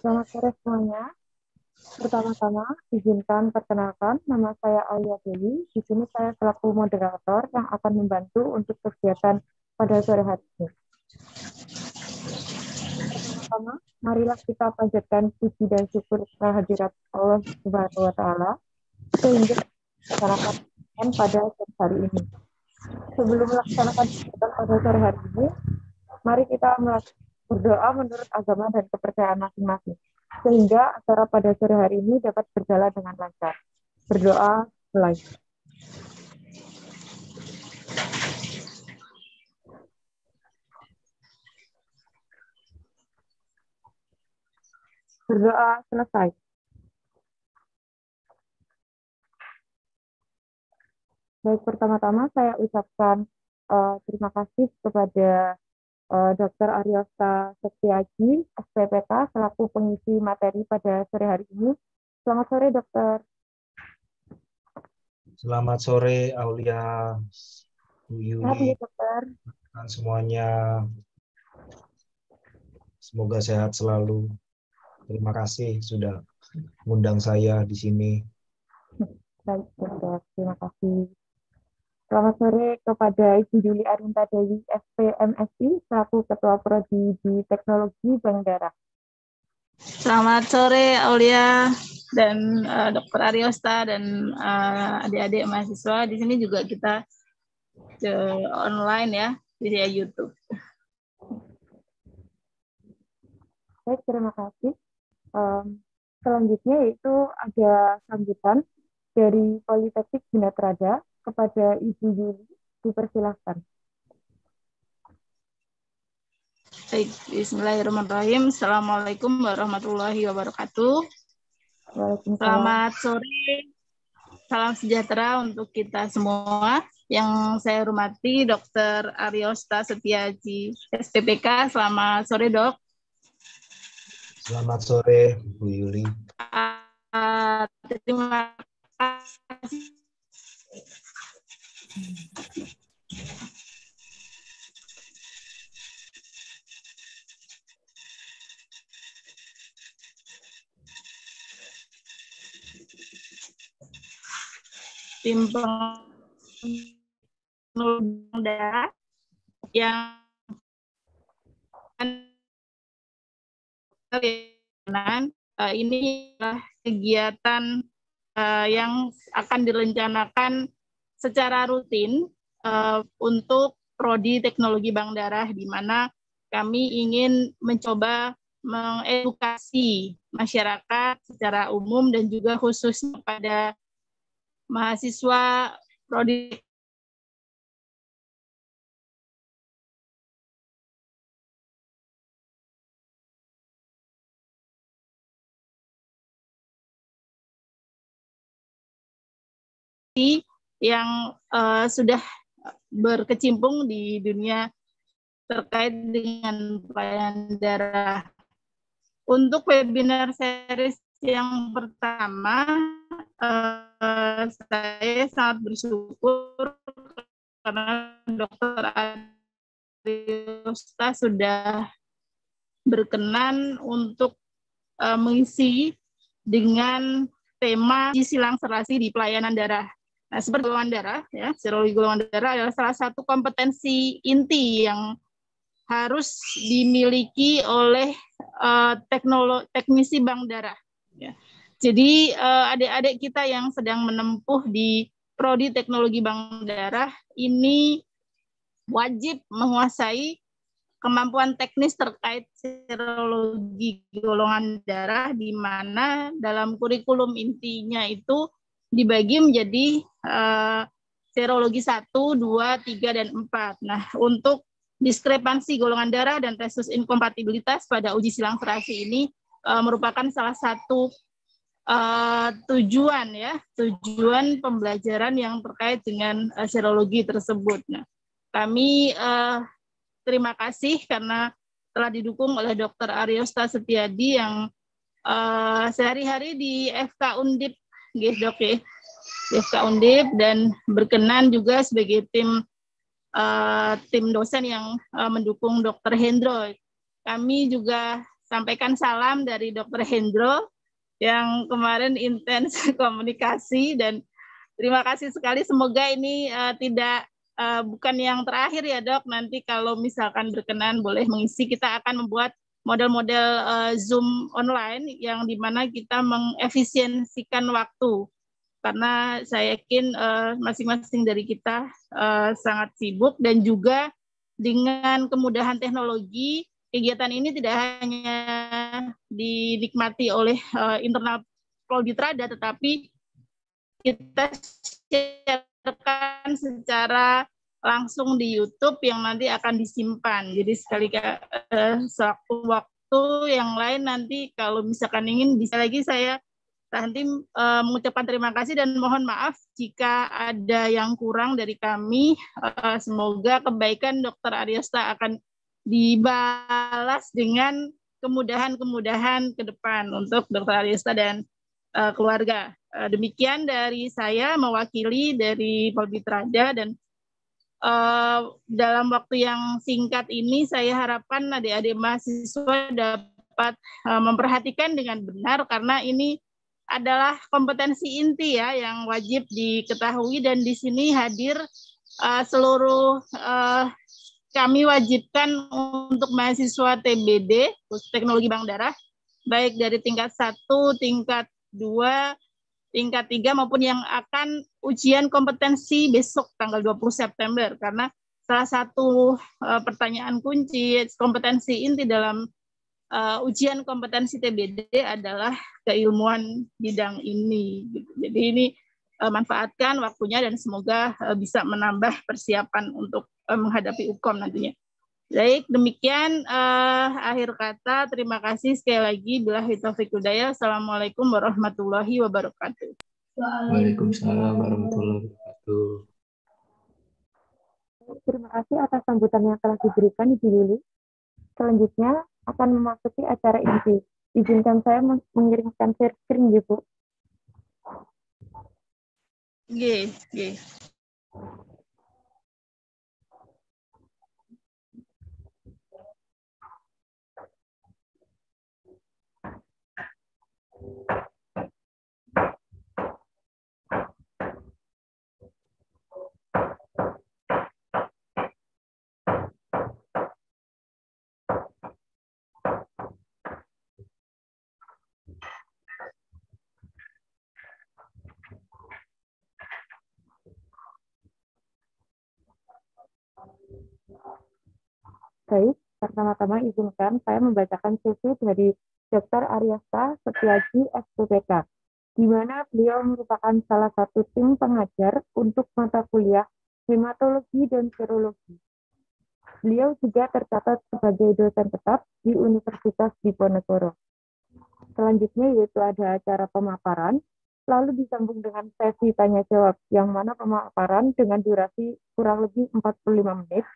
Selamat sore semuanya. Pertama-tama, izinkan perkenalkan, nama saya Alia Dewi. Di sini saya selaku moderator yang akan membantu untuk kegiatan pada sore hari ini. Pertama, marilah kita panjatkan puji dan syukur kehadirat Allah Subhanahu wa taala sehingga masyarakat pada sore hari ini. Sebelum melaksanakan kegiatan pada sore hari ini, mari kita melaksanakan berdoa menurut agama dan kepercayaan masing-masing, sehingga acara pada sore hari ini dapat berjalan dengan lancar. Berdoa mulai. Berdoa selesai. Baik, pertama-tama saya ucapkan uh, terima kasih kepada Eh, Dr. Ariosta Setiaji, SPPK, selaku pengisi materi pada sore hari ini. Selamat sore, Dokter. Selamat sore, Aulia, Bu Yuni, Dokter. Dan semuanya. Semoga sehat selalu. Terima kasih sudah mengundang saya di sini. Baik, Dokter. Terima kasih. Selamat sore kepada Ibu Yuli Arinta Dewi, SPMSI, selaku Ketua Prodi di Teknologi Bank Darah. Selamat sore Aulia dan uh, eh, Dr. Ariosta dan uh, adik-adik mahasiswa. Di sini juga kita uh, online ya di via YouTube. Baik, terima kasih. Um, selanjutnya yaitu ada sambutan dari Politeknik Binatrada kepada Ibu Yuli. Dipersilahkan. Baik, bismillahirrahmanirrahim. Assalamualaikum warahmatullahi wabarakatuh. Selamat sore. Salam sejahtera untuk kita semua. Yang saya hormati Dr. Ariosta Setiaji, SPPK. Selamat sore, Dok. Selamat sore, Bu Yuli. Uh, terima kasih timbang darah yang eh, ini adalah kegiatan eh, yang akan direncanakan secara rutin uh, untuk prodi teknologi bank darah di mana kami ingin mencoba mengedukasi masyarakat secara umum dan juga khusus pada mahasiswa prodi yang uh, sudah berkecimpung di dunia terkait dengan pelayanan darah. Untuk webinar series yang pertama, uh, saya sangat bersyukur karena Dr. Ariusta sudah berkenan untuk uh, mengisi dengan tema sisi langserasi di pelayanan darah. Nah, seperti golongan darah, ya, serologi golongan darah adalah salah satu kompetensi inti yang harus dimiliki oleh uh, teknolo teknisi bank darah. Ya. Jadi uh, adik-adik kita yang sedang menempuh di prodi teknologi bank darah ini wajib menguasai kemampuan teknis terkait serologi golongan darah di mana dalam kurikulum intinya itu dibagi menjadi Eh, serologi 1, 2, 3, dan 4. Nah, untuk diskrepansi golongan darah dan resus inkompatibilitas pada uji silang serasi ini uh, merupakan salah satu uh, tujuan ya, tujuan pembelajaran yang terkait dengan uh, serologi tersebut. Nah, kami uh, terima kasih karena telah didukung oleh Dr. Ariosta Setiadi yang uh, sehari-hari di FK Undip, gitu, dok ya. BFK Undip dan berkenan juga sebagai tim uh, tim dosen yang uh, mendukung Dr. Hendro. Kami juga sampaikan salam dari Dr. Hendro yang kemarin intens komunikasi dan terima kasih sekali. Semoga ini uh, tidak uh, bukan yang terakhir ya dok. Nanti kalau misalkan berkenan boleh mengisi, kita akan membuat model-model uh, Zoom online yang dimana kita mengefisiensikan waktu karena saya yakin eh, masing-masing uh, dari kita uh, sangat sibuk dan juga dengan kemudahan teknologi kegiatan ini tidak hanya dinikmati oleh uh, internal Prodi tetapi kita sharekan secara langsung di YouTube yang nanti akan disimpan. Jadi sekali uh, waktu yang lain nanti kalau misalkan ingin bisa lagi saya Tahtim uh, eh, mengucapkan terima kasih dan mohon maaf jika ada yang kurang dari kami. Uh, semoga kebaikan Dokter Ariosta akan dibalas dengan kemudahan-kemudahan ke depan untuk Dokter Ariosta dan uh, keluarga. Uh, demikian dari saya mewakili dari Polbitrada dan uh, dalam waktu yang singkat ini saya harapkan adik-adik mahasiswa dapat uh, memperhatikan dengan benar karena ini adalah kompetensi inti ya yang wajib diketahui dan di sini hadir uh, seluruh uh, kami wajibkan untuk mahasiswa TBD, Teknologi Bank Darah, baik dari tingkat satu tingkat dua tingkat tiga maupun yang akan ujian kompetensi besok tanggal 20 September karena salah satu uh, pertanyaan kunci kompetensi inti dalam uh, ujian kompetensi TBD adalah keilmuan bidang ini. Gitu. Jadi ini uh, manfaatkan waktunya dan semoga uh, bisa menambah persiapan untuk uh, menghadapi UKOM nantinya. Baik, demikian uh, akhir kata. Terima kasih sekali lagi. Bila hitafiq Udaya. Assalamualaikum warahmatullahi wabarakatuh. Waalaikumsalam warahmatullahi wabarakatuh. Terima kasih atas sambutan yang telah diberikan Ibu Lili. Selanjutnya, akan memasuki acara ini. Izinkan saya mengirimkan share screen, ya, Bu. Oke, oke. Thank you. Baik, pertama-tama izinkan saya membacakan CV dari Dr. Aryasa Setiaji SPPK, di mana beliau merupakan salah satu tim pengajar untuk mata kuliah hematologi dan serologi. Beliau juga tercatat sebagai dosen tetap di Universitas Diponegoro. Selanjutnya yaitu ada acara pemaparan, lalu disambung dengan sesi tanya jawab, yang mana pemaparan dengan durasi kurang lebih 45 menit,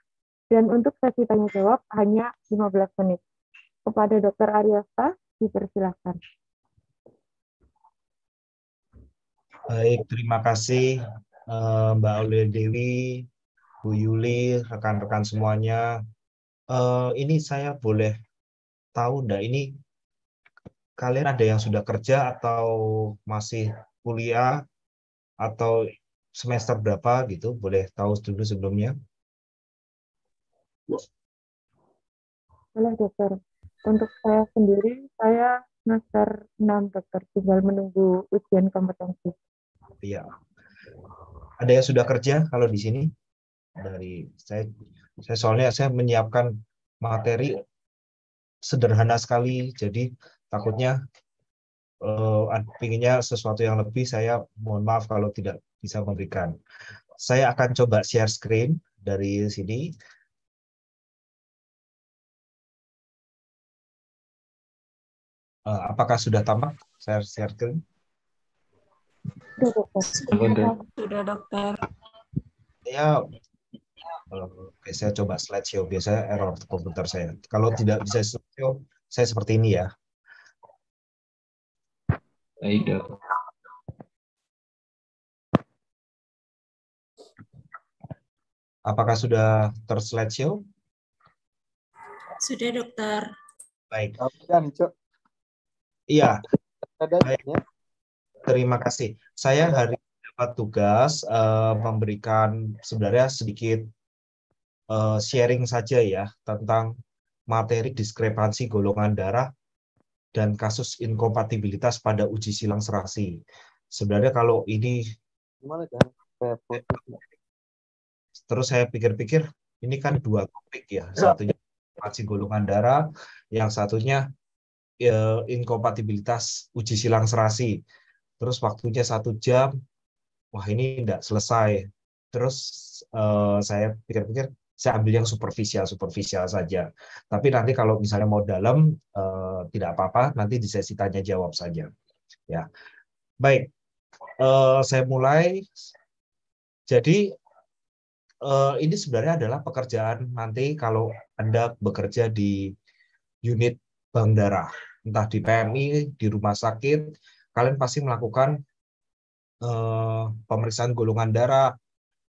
dan untuk sesi tanya jawab hanya 15 menit. Kepada Dr. Ariosta, dipersilakan. Baik, terima kasih eh, Mbak Aulia Dewi, Bu Yuli, rekan-rekan semuanya. Eh, ini saya boleh tahu enggak ini kalian ada yang sudah kerja atau masih kuliah atau semester berapa gitu boleh tahu dulu sebelumnya Halo dokter, untuk saya sendiri saya semester 6 dokter tinggal menunggu ujian kompetensi. Iya. Ada yang sudah kerja kalau di sini? Dari saya saya soalnya saya menyiapkan materi sederhana sekali jadi takutnya uh, pinginnya sesuatu yang lebih saya mohon maaf kalau tidak bisa memberikan. Saya akan coba share screen dari sini. Uh, apakah sudah tampak? Saya share screen. Sudah dokter. Ya, kalau saya coba slide show biasanya error komputer saya. Kalau ya. tidak bisa show saya seperti ini ya. Baik dok. Apakah sudah terslide show? Sudah dokter. Baik. Dan, Cok. Iya. Terima kasih. Saya hari dapat tugas uh, memberikan sebenarnya sedikit uh, sharing saja ya tentang materi diskrepansi golongan darah dan kasus inkompatibilitas pada uji silang serasi. Sebenarnya kalau ini terus saya pikir-pikir ini kan dua topik ya satunya diskrepansi golongan darah yang satunya ya, inkompatibilitas uji silang serasi. Terus waktunya satu jam, wah ini tidak selesai. Terus eh, saya pikir-pikir, saya ambil yang superficial, superficial saja. Tapi nanti kalau misalnya mau dalam, eh, tidak apa-apa, nanti di sesi tanya jawab saja. Ya, baik. Eh, saya mulai. Jadi eh, ini sebenarnya adalah pekerjaan nanti kalau anda bekerja di unit bank darah, entah di PMI, di rumah sakit, kalian pasti melakukan eh, pemeriksaan golongan darah,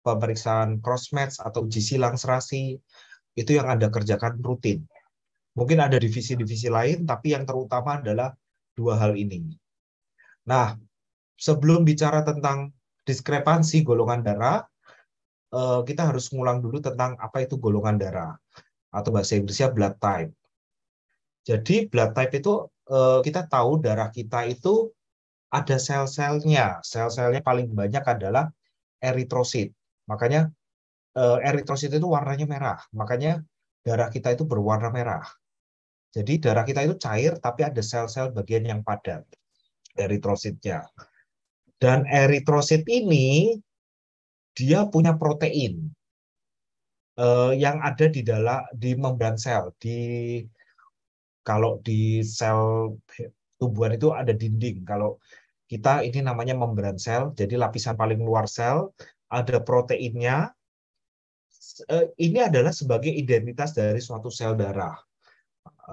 pemeriksaan crossmatch atau uji silang serasi, itu yang Anda kerjakan rutin. Mungkin ada divisi-divisi lain, tapi yang terutama adalah dua hal ini. Nah, sebelum bicara tentang diskrepansi golongan darah, eh, kita harus ngulang dulu tentang apa itu golongan darah atau bahasa Inggrisnya blood type. Jadi blood type itu eh, kita tahu darah kita itu ada sel-selnya. Sel-selnya paling banyak adalah eritrosit. Makanya eh, eritrosit itu warnanya merah. Makanya darah kita itu berwarna merah. Jadi darah kita itu cair tapi ada sel-sel bagian yang padat eritrositnya. Dan eritrosit ini dia punya protein eh, yang ada di dalam di membran sel, di kalau di sel tubuhan itu ada dinding. Kalau kita ini namanya membran sel, jadi lapisan paling luar sel ada proteinnya. Eh, ini adalah sebagai identitas dari suatu sel darah.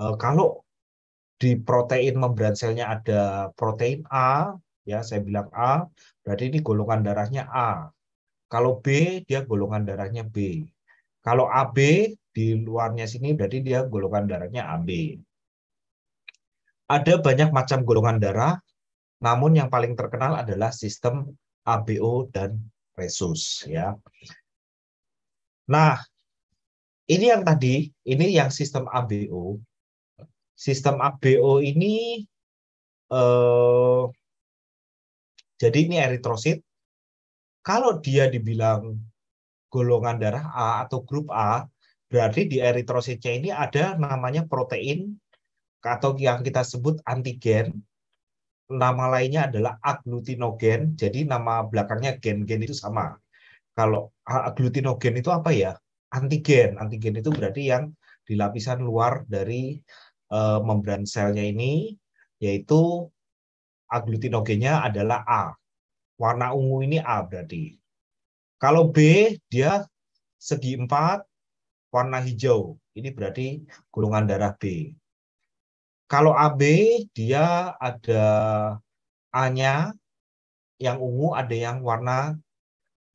Eh, kalau di protein membran selnya ada protein A, ya saya bilang A, berarti ini golongan darahnya A. Kalau B, dia golongan darahnya B. Kalau AB di luarnya sini berarti dia golongan darahnya AB. Ada banyak macam golongan darah, namun yang paling terkenal adalah sistem ABO dan resus ya. Nah, ini yang tadi, ini yang sistem ABO. Sistem ABO ini eh, jadi ini eritrosit. Kalau dia dibilang golongan darah A atau grup A, berarti di eritrositnya ini ada namanya protein atau yang kita sebut antigen. Nama lainnya adalah aglutinogen. Jadi nama belakangnya gen-gen itu sama. Kalau aglutinogen itu apa ya? Antigen. Antigen itu berarti yang di lapisan luar dari uh, membran selnya ini, yaitu aglutinogennya adalah A. Warna ungu ini A berarti. Kalau B, dia segi empat, warna hijau. Ini berarti golongan darah B. Kalau AB dia ada A-nya yang ungu, ada yang warna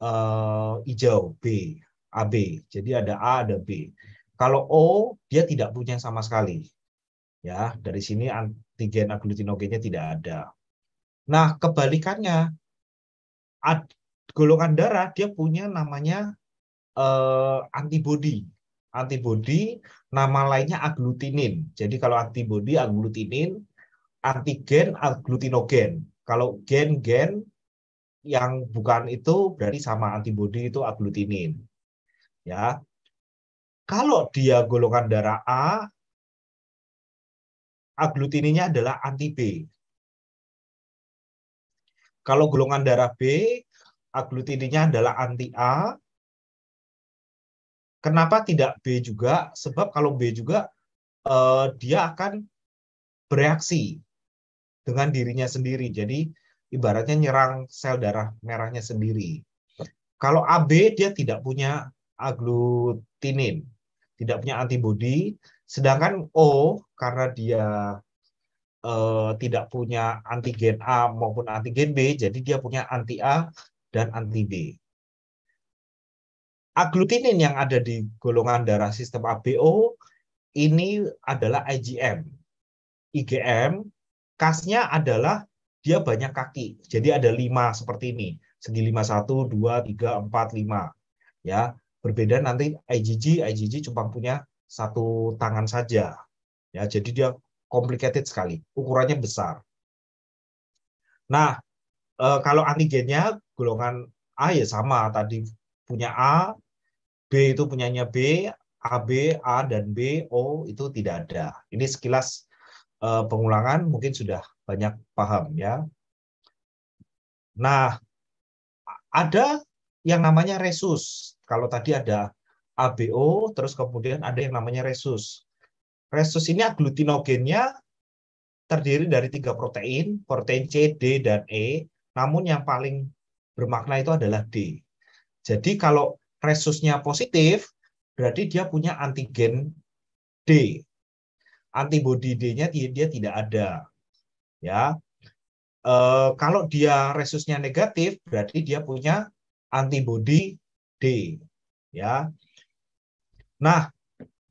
uh, hijau B, AB. Jadi ada A, ada B. Kalau O dia tidak punya sama sekali. Ya, dari sini antigen aglutinogennya tidak ada. Nah, kebalikannya ad, golongan darah dia punya namanya uh, eh, antibodi antibodi nama lainnya aglutinin. Jadi kalau antibodi aglutinin, antigen aglutinogen. Kalau gen-gen yang bukan itu berarti sama antibodi itu aglutinin. Ya. Kalau dia golongan darah A, aglutininya adalah anti B. Kalau golongan darah B, aglutininya adalah anti A. Kenapa tidak B juga? Sebab kalau B juga uh, dia akan bereaksi dengan dirinya sendiri. Jadi ibaratnya nyerang sel darah merahnya sendiri. Kalau AB dia tidak punya aglutinin, tidak punya antibodi, sedangkan O karena dia uh, tidak punya antigen A maupun antigen B, jadi dia punya anti A dan anti B aglutinin yang ada di golongan darah sistem ABO ini adalah IgM. IgM khasnya adalah dia banyak kaki. Jadi ada lima seperti ini. Segi lima, satu, dua, tiga, empat, lima. Ya, berbeda nanti IgG, IgG cuma punya satu tangan saja. Ya, jadi dia complicated sekali. Ukurannya besar. Nah, eh, kalau antigennya golongan A ya sama tadi punya A, B itu punyanya B, AB, A dan B, O itu tidak ada. Ini sekilas uh, pengulangan mungkin sudah banyak paham ya. Nah, ada yang namanya resus. Kalau tadi ada ABO, terus kemudian ada yang namanya resus. Resus ini aglutinogennya terdiri dari tiga protein, protein C, D, dan E. Namun yang paling bermakna itu adalah D. Jadi kalau resusnya positif, berarti dia punya antigen D. antibody D-nya dia tidak ada. Ya. E, kalau dia resusnya negatif, berarti dia punya antibody D. Ya. Nah,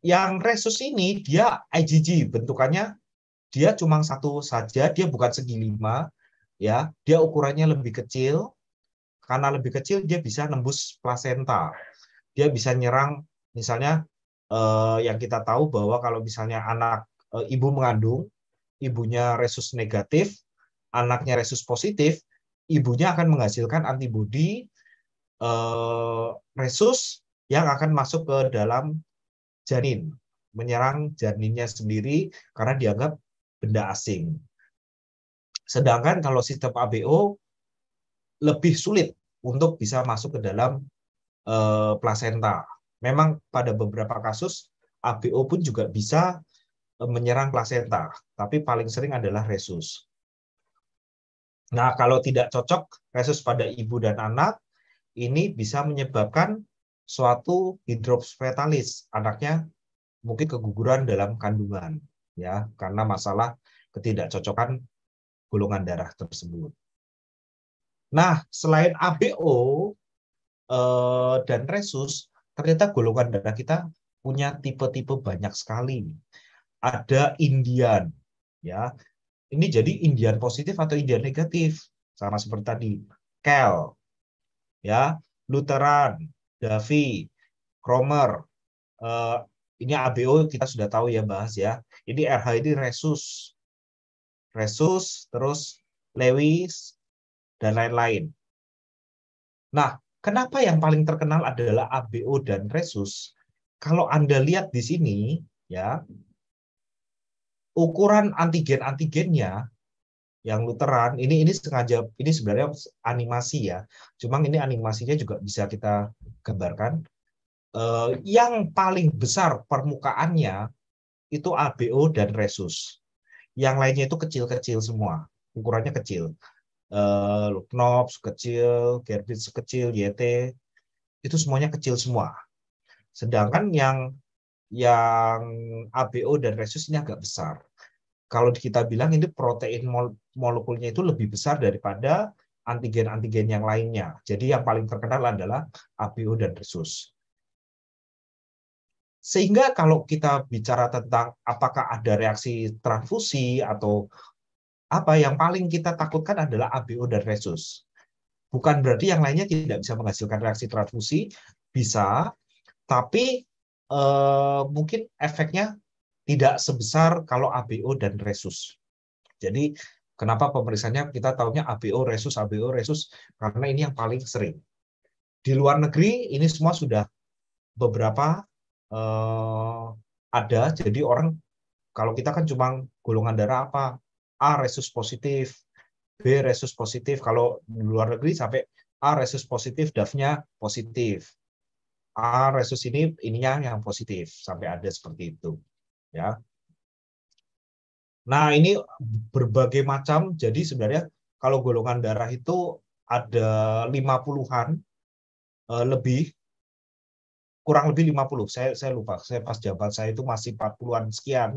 yang resus ini dia IgG bentukannya dia cuma satu saja, dia bukan segi lima, ya, dia ukurannya lebih kecil, karena lebih kecil dia bisa nembus plasenta. Dia bisa nyerang misalnya eh, yang kita tahu bahwa kalau misalnya anak eh, ibu mengandung, ibunya resus negatif, anaknya resus positif, ibunya akan menghasilkan antibodi eh, resus yang akan masuk ke dalam janin, menyerang janinnya sendiri karena dianggap benda asing. Sedangkan kalau sistem ABO lebih sulit untuk bisa masuk ke dalam e, plasenta. Memang pada beberapa kasus ABO pun juga bisa eh, menyerang plasenta, tapi paling sering adalah resus. Nah, kalau tidak cocok resus pada ibu dan anak, ini bisa menyebabkan suatu hidrops fetalis, anaknya mungkin keguguran dalam kandungan ya, karena masalah ketidakcocokan golongan darah tersebut. Nah, selain ABO eh, dan resus, ternyata golongan darah kita punya tipe-tipe banyak sekali. Ada Indian, ya. Ini jadi Indian positif atau Indian negatif, sama seperti tadi. Kel, ya, Lutheran, Davi, Cromer. Eh, ini ABO kita sudah tahu ya bahas ya. Ini RH ini resus. Resus, terus Lewis, dan lain-lain. Nah, kenapa yang paling terkenal adalah ABO dan Resus? Kalau Anda lihat di sini, ya, ukuran antigen-antigennya yang Lutheran ini ini sengaja ini sebenarnya animasi ya. Cuma ini animasinya juga bisa kita gambarkan. Eh, yang paling besar permukaannya itu ABO dan Resus. Yang lainnya itu kecil-kecil semua, ukurannya kecil uh, eh, knobs kecil, gearbox kecil, YT itu semuanya kecil semua. Sedangkan yang yang ABO dan resus ini agak besar. Kalau kita bilang ini protein mol molekulnya itu lebih besar daripada antigen-antigen yang lainnya. Jadi yang paling terkenal adalah ABO dan resus. Sehingga kalau kita bicara tentang apakah ada reaksi transfusi atau apa yang paling kita takutkan adalah ABO dan resus. Bukan berarti yang lainnya tidak bisa menghasilkan reaksi transfusi, bisa, tapi eh, mungkin efeknya tidak sebesar kalau ABO dan resus. Jadi kenapa pemeriksaannya kita tahunya ABO resus ABO resus karena ini yang paling sering. Di luar negeri ini semua sudah beberapa eh, ada, jadi orang kalau kita kan cuma golongan darah apa A resus positif, B resus positif. Kalau di luar negeri sampai A resus positif, DAF-nya positif. A resus ini ininya yang positif sampai ada seperti itu. Ya. Nah, ini berbagai macam. Jadi sebenarnya kalau golongan darah itu ada lima puluhan eh, lebih kurang lebih 50. Saya saya lupa. Saya pas jabat saya itu masih 40-an sekian.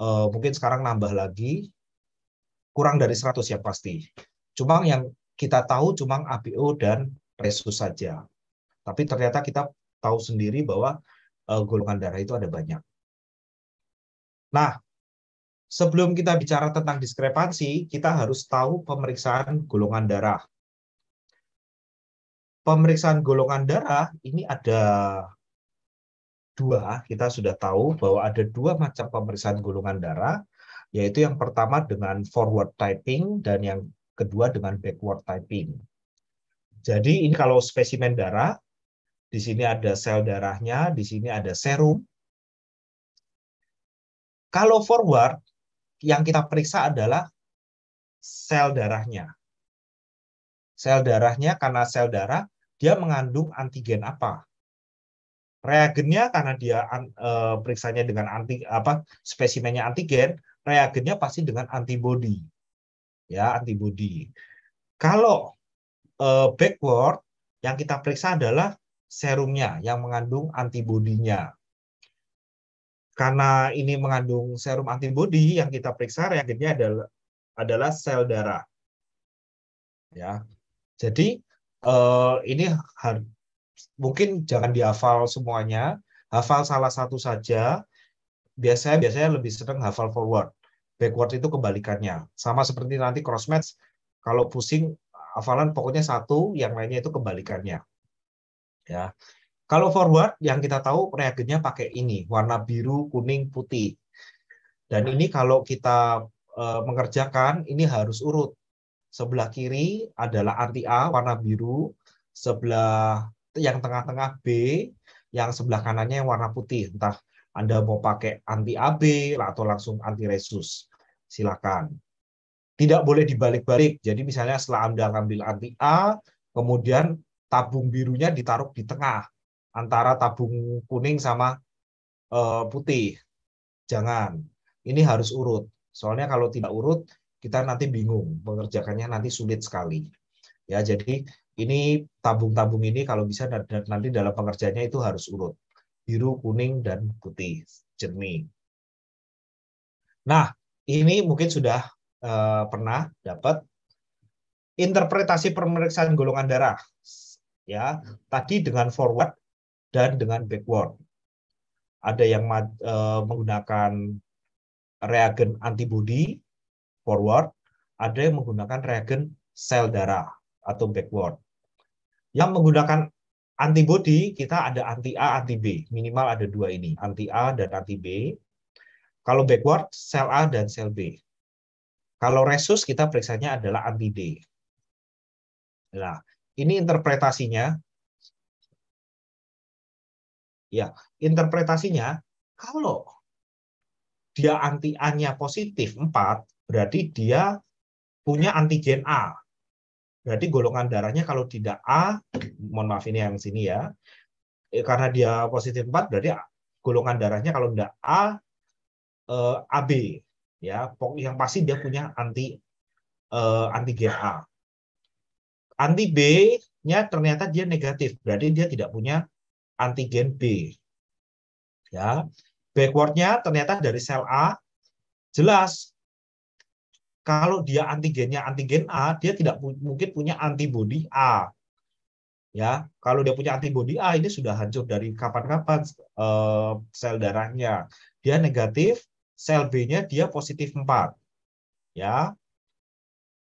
Eh, mungkin sekarang nambah lagi kurang dari 100 ya pasti. Cuma yang kita tahu cuma ABO dan resus saja. Tapi ternyata kita tahu sendiri bahwa uh, golongan darah itu ada banyak. Nah, sebelum kita bicara tentang diskrepansi, kita harus tahu pemeriksaan golongan darah. Pemeriksaan golongan darah ini ada dua, kita sudah tahu bahwa ada dua macam pemeriksaan golongan darah yaitu yang pertama dengan forward typing dan yang kedua dengan backward typing. Jadi ini kalau spesimen darah, di sini ada sel darahnya, di sini ada serum. Kalau forward, yang kita periksa adalah sel darahnya. Sel darahnya karena sel darah dia mengandung antigen apa? Reagennya karena dia uh, periksanya dengan anti apa spesimennya antigen, reagennya pasti dengan antibody. Ya, antibody. Kalau eh, backward yang kita periksa adalah serumnya yang mengandung antibodinya. Karena ini mengandung serum antibody yang kita periksa reagennya adalah adalah sel darah. Ya. Jadi eh, ini har, mungkin jangan dihafal semuanya, hafal salah satu saja. Biasanya biasanya lebih sering hafal forward. Backward itu kebalikannya. Sama seperti nanti cross match, kalau pusing hafalan pokoknya satu, yang lainnya itu kebalikannya. Ya. Kalau forward yang kita tahu reagennya pakai ini, warna biru, kuning, putih. Dan ini kalau kita e, mengerjakan ini harus urut. Sebelah kiri adalah anti A warna biru, sebelah yang tengah-tengah B, yang sebelah kanannya yang warna putih. Entah Anda mau pakai anti AB atau langsung anti resus silakan. Tidak boleh dibalik-balik. Jadi misalnya setelah Anda ngambil anti A, kemudian tabung birunya ditaruh di tengah antara tabung kuning sama eh, putih. Jangan. Ini harus urut. Soalnya kalau tidak urut, kita nanti bingung. Mengerjakannya nanti sulit sekali. Ya, jadi ini tabung-tabung ini kalau bisa nanti dalam pengerjaannya itu harus urut biru, kuning, dan putih jernih. Nah, ini mungkin sudah uh, pernah dapat interpretasi pemeriksaan golongan darah ya tadi dengan forward dan dengan backward ada yang uh, menggunakan reagen antibody forward ada yang menggunakan reagen sel darah atau backward yang menggunakan antibody kita ada anti A anti B minimal ada dua ini anti A dan anti B kalau backward, sel A dan sel B. Kalau resus, kita periksanya adalah anti D. Nah, ini interpretasinya. Ya, interpretasinya kalau dia anti A-nya positif 4, berarti dia punya antigen A. Berarti golongan darahnya kalau tidak A, mohon maaf ini yang sini ya, eh, karena dia positif 4, berarti golongan darahnya kalau tidak A, uh, eh, AB ya yang pasti dia punya anti uh, anti GA anti B-nya ternyata dia negatif berarti dia tidak punya antigen B ya backwardnya ternyata dari sel A jelas kalau dia antigennya antigen A dia tidak mungkin punya antibody A ya kalau dia punya antibody A ini sudah hancur dari kapan-kapan uh, sel darahnya dia negatif sel B-nya dia positif 4. Ya.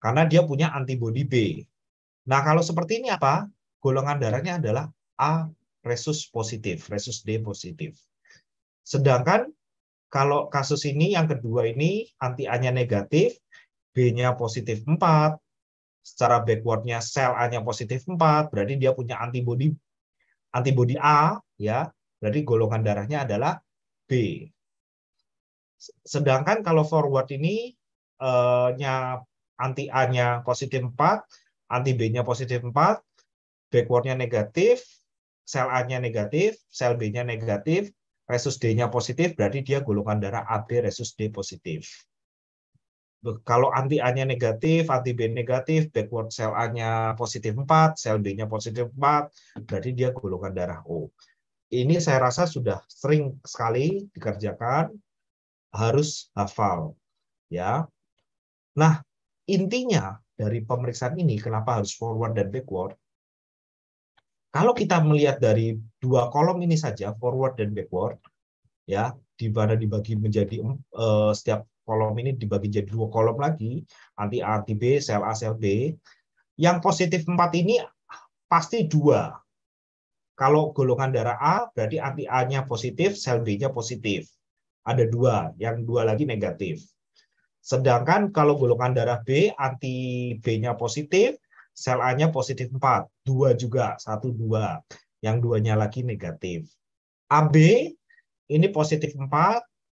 Karena dia punya antibodi B. Nah, kalau seperti ini apa? Golongan darahnya adalah A resus positif, resus D positif. Sedangkan kalau kasus ini yang kedua ini anti A-nya negatif, B-nya positif 4, secara backwardnya sel A-nya positif 4, berarti dia punya antibodi antibodi A ya. Berarti golongan darahnya adalah B. Sedangkan kalau forward ini uh, nya anti A-nya positif 4, anti B-nya positif 4, backward-nya negatif, sel A-nya negatif, sel B-nya negatif, resus D-nya positif, berarti dia golongan darah AB resus D positif. Kalau anti A-nya negatif, anti B negatif, backward sel A-nya positif 4, sel B-nya positif 4, berarti dia golongan darah O. Ini saya rasa sudah sering sekali dikerjakan, harus hafal ya. Nah, intinya dari pemeriksaan ini kenapa harus forward dan backward? Kalau kita melihat dari dua kolom ini saja forward dan backward ya, di mana dibagi menjadi eh, setiap kolom ini dibagi jadi dua kolom lagi, anti A, anti B, sel A, sel B. Yang positif 4 ini pasti dua. Kalau golongan darah A berarti anti A-nya positif, sel B-nya positif ada dua, yang dua lagi negatif. Sedangkan kalau golongan darah B, anti B-nya positif, sel A-nya positif 4. Dua juga, satu dua. Yang duanya lagi negatif. AB ini positif 4,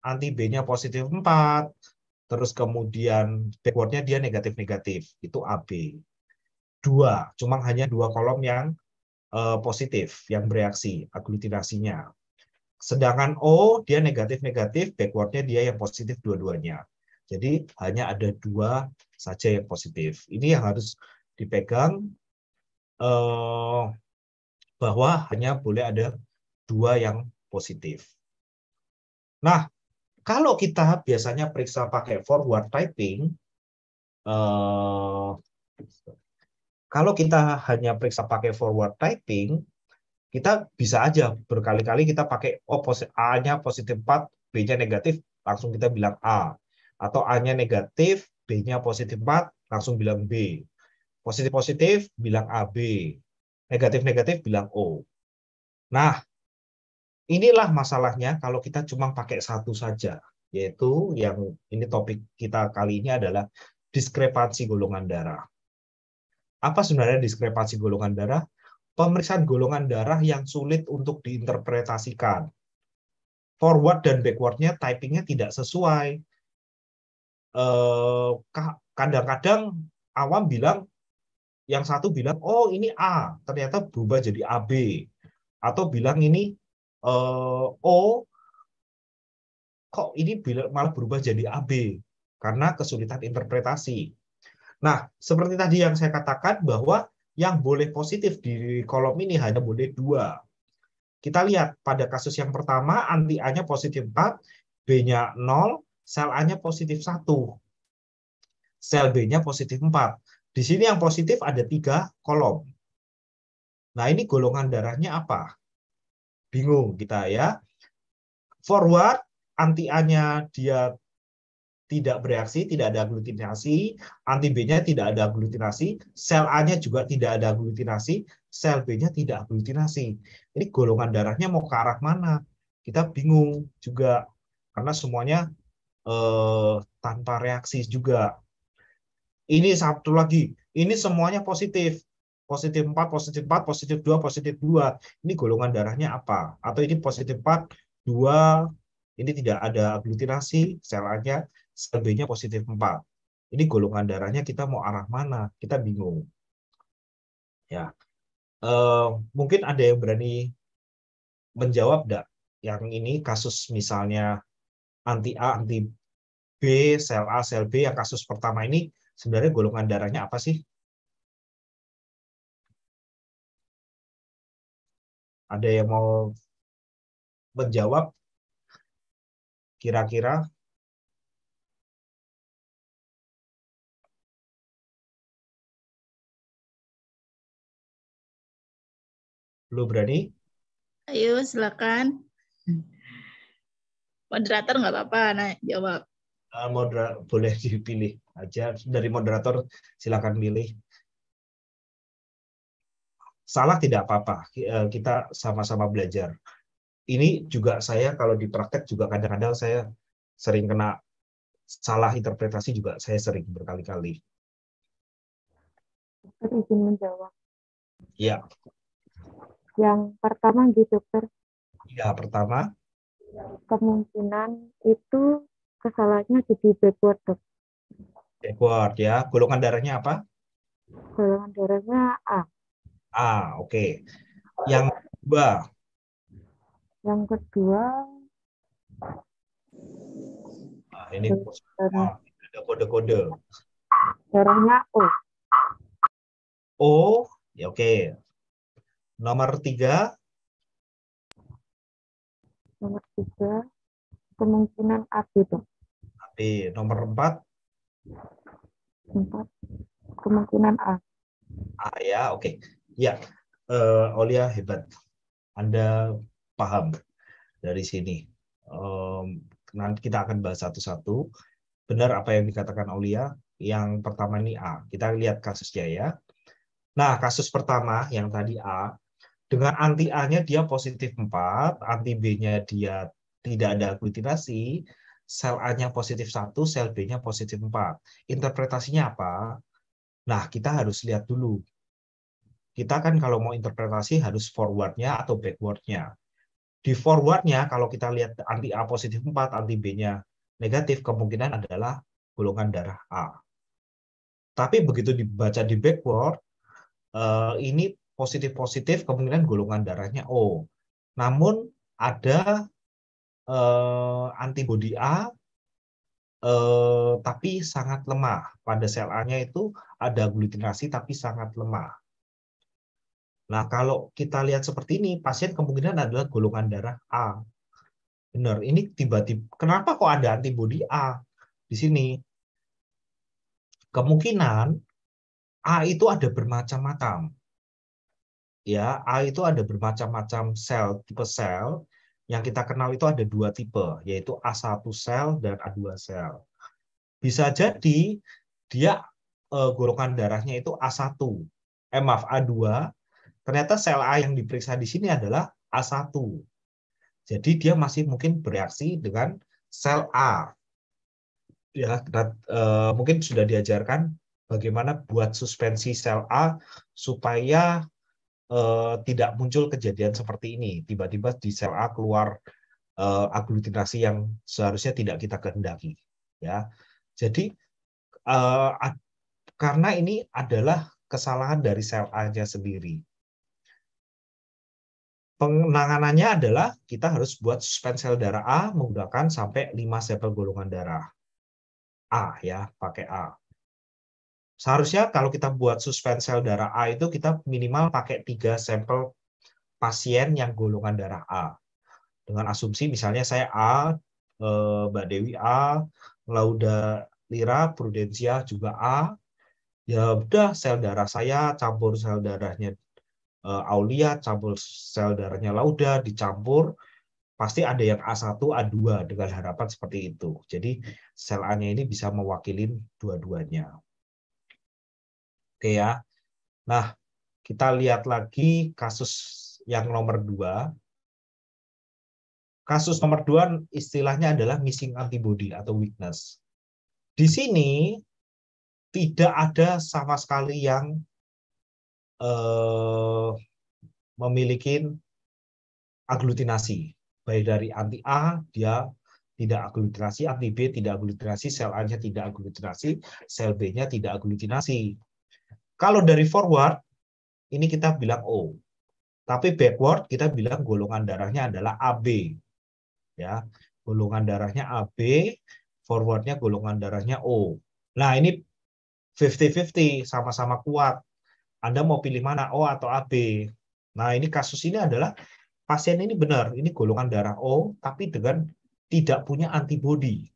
anti B-nya positif 4, terus kemudian backwardnya dia negatif-negatif. Itu AB. Dua, cuma hanya dua kolom yang uh, positif, yang bereaksi, aglutinasinya. Sedangkan O oh, dia negatif-negatif, backwardnya dia yang positif dua-duanya. Jadi hanya ada dua saja yang positif. Ini yang harus dipegang eh, bahwa hanya boleh ada dua yang positif. Nah, kalau kita biasanya periksa pakai forward typing, eh, kalau kita hanya periksa pakai forward typing, kita bisa aja berkali-kali kita pakai oh A-nya positif 4, B-nya negatif, langsung kita bilang A. Atau A-nya negatif, B-nya positif 4, langsung bilang B. Positif-positif, bilang AB. Negatif-negatif, bilang O. Nah, inilah masalahnya kalau kita cuma pakai satu saja, yaitu yang ini topik kita kali ini adalah diskrepansi golongan darah. Apa sebenarnya diskrepansi golongan darah? pemeriksaan golongan darah yang sulit untuk diinterpretasikan. Forward dan backwardnya typingnya tidak sesuai. Eh, kadang-kadang awam bilang, yang satu bilang, oh ini A, ternyata berubah jadi AB. Atau bilang ini eh, O, kok ini malah berubah jadi AB. Karena kesulitan interpretasi. Nah, seperti tadi yang saya katakan bahwa yang boleh positif di kolom ini hanya boleh dua. Kita lihat pada kasus yang pertama, anti A-nya positif 4, B-nya 0, sel A-nya positif 1, sel B-nya positif 4. Di sini yang positif ada tiga kolom. Nah, ini golongan darahnya apa? Bingung kita ya. Forward, anti A-nya dia tidak bereaksi, tidak ada aglutinasi, anti B-nya tidak ada aglutinasi, sel A-nya juga tidak ada aglutinasi, sel B-nya tidak aglutinasi. Ini golongan darahnya mau ke arah mana? Kita bingung juga karena semuanya eh, tanpa reaksi juga. Ini satu lagi, ini semuanya positif. Positif 4, positif 4, positif 2, positif 2. Ini golongan darahnya apa? Atau ini positif 4, 2, ini tidak ada aglutinasi, sel A-nya selebihnya positif 4. Ini golongan darahnya kita mau arah mana? Kita bingung. Ya, e, mungkin ada yang berani menjawab enggak? Yang ini kasus misalnya anti A, anti B, sel A, sel B, yang kasus pertama ini sebenarnya golongan darahnya apa sih? Ada yang mau menjawab kira-kira Lu berani? Ayo, silakan. Moderator nggak apa-apa, nah, jawab. Uh, ah, moderator boleh dipilih aja dari moderator silakan pilih. Salah tidak apa-apa, eh, kita sama-sama belajar. Ini juga saya kalau di praktek juga kadang-kadang saya sering kena salah interpretasi juga saya sering berkali-kali. Kan izin menjawab. Ya, yang pertama di gitu, dokter ya pertama kemungkinan itu kesalahannya jadi backward dok backward ya golongan darahnya apa golongan darahnya A A oke okay. yang kedua yang kedua nah, ini ada kode-kode darahnya O O ya oke okay. Nomor tiga. Nomor tiga, kemungkinan AB, gitu AB. Nomor empat. Empat, kemungkinan A. A ya, oke. Okay. Ya, uh, Olia hebat. Anda paham dari sini. Um, nanti kita akan bahas satu-satu. Benar apa yang dikatakan Olia? Yang pertama ini A. Kita lihat kasusnya ya. Nah, kasus pertama yang tadi A dengan anti A-nya dia positif 4, anti B-nya dia tidak ada aglutinasi, sel A-nya positif 1, sel B-nya positif 4. Interpretasinya apa? Nah, kita harus lihat dulu. Kita kan kalau mau interpretasi harus forward-nya atau backward-nya. Di forward-nya, kalau kita lihat anti A positif 4, anti B-nya negatif, kemungkinan adalah golongan darah A. Tapi begitu dibaca di backward, eh, ini positif-positif kemungkinan golongan darahnya O. Namun ada eh, antibodi A eh, tapi sangat lemah. Pada sel A-nya itu ada glutinasi tapi sangat lemah. Nah, kalau kita lihat seperti ini, pasien kemungkinan adalah golongan darah A. Benar, ini tiba-tiba kenapa kok ada antibodi A di sini? Kemungkinan A itu ada bermacam-macam ya A itu ada bermacam-macam sel tipe sel yang kita kenal itu ada dua tipe yaitu A1 sel dan A2 sel bisa jadi dia e, golongan darahnya itu A1 eh maaf A2 ternyata sel A yang diperiksa di sini adalah A1 jadi dia masih mungkin bereaksi dengan sel A ya dan, e, mungkin sudah diajarkan bagaimana buat suspensi sel A supaya eh, tidak muncul kejadian seperti ini. Tiba-tiba di sel A keluar eh, aglutinasi yang seharusnya tidak kita kehendaki. Ya, jadi eh, karena ini adalah kesalahan dari sel A-nya sendiri. Penanganannya adalah kita harus buat suspend sel darah A menggunakan sampai 5 sampel golongan darah A ya, pakai A. Seharusnya kalau kita buat suspend sel darah A itu kita minimal pakai tiga sampel pasien yang golongan darah A. Dengan asumsi misalnya saya A, eh, Mbak Dewi A, Lauda Lira, Prudensia juga A. Ya udah sel darah saya campur sel darahnya eh, Aulia, campur sel darahnya Lauda, dicampur pasti ada yang A1, A2 dengan harapan seperti itu. Jadi sel A-nya ini bisa mewakili dua-duanya. Oke ya. Nah, kita lihat lagi kasus yang nomor dua. Kasus nomor dua istilahnya adalah missing antibody atau weakness. Di sini tidak ada sama sekali yang eh, memiliki aglutinasi. Baik dari anti A, dia tidak aglutinasi, anti B tidak aglutinasi, sel A-nya tidak aglutinasi, sel B-nya tidak aglutinasi. Kalau dari forward, ini kita bilang O. Tapi backward kita bilang golongan darahnya adalah AB. Ya, golongan darahnya AB, forwardnya golongan darahnya O. Nah, ini 50-50, sama-sama kuat. Anda mau pilih mana, O atau AB? Nah, ini kasus ini adalah pasien ini benar, ini golongan darah O, tapi dengan tidak punya antibody,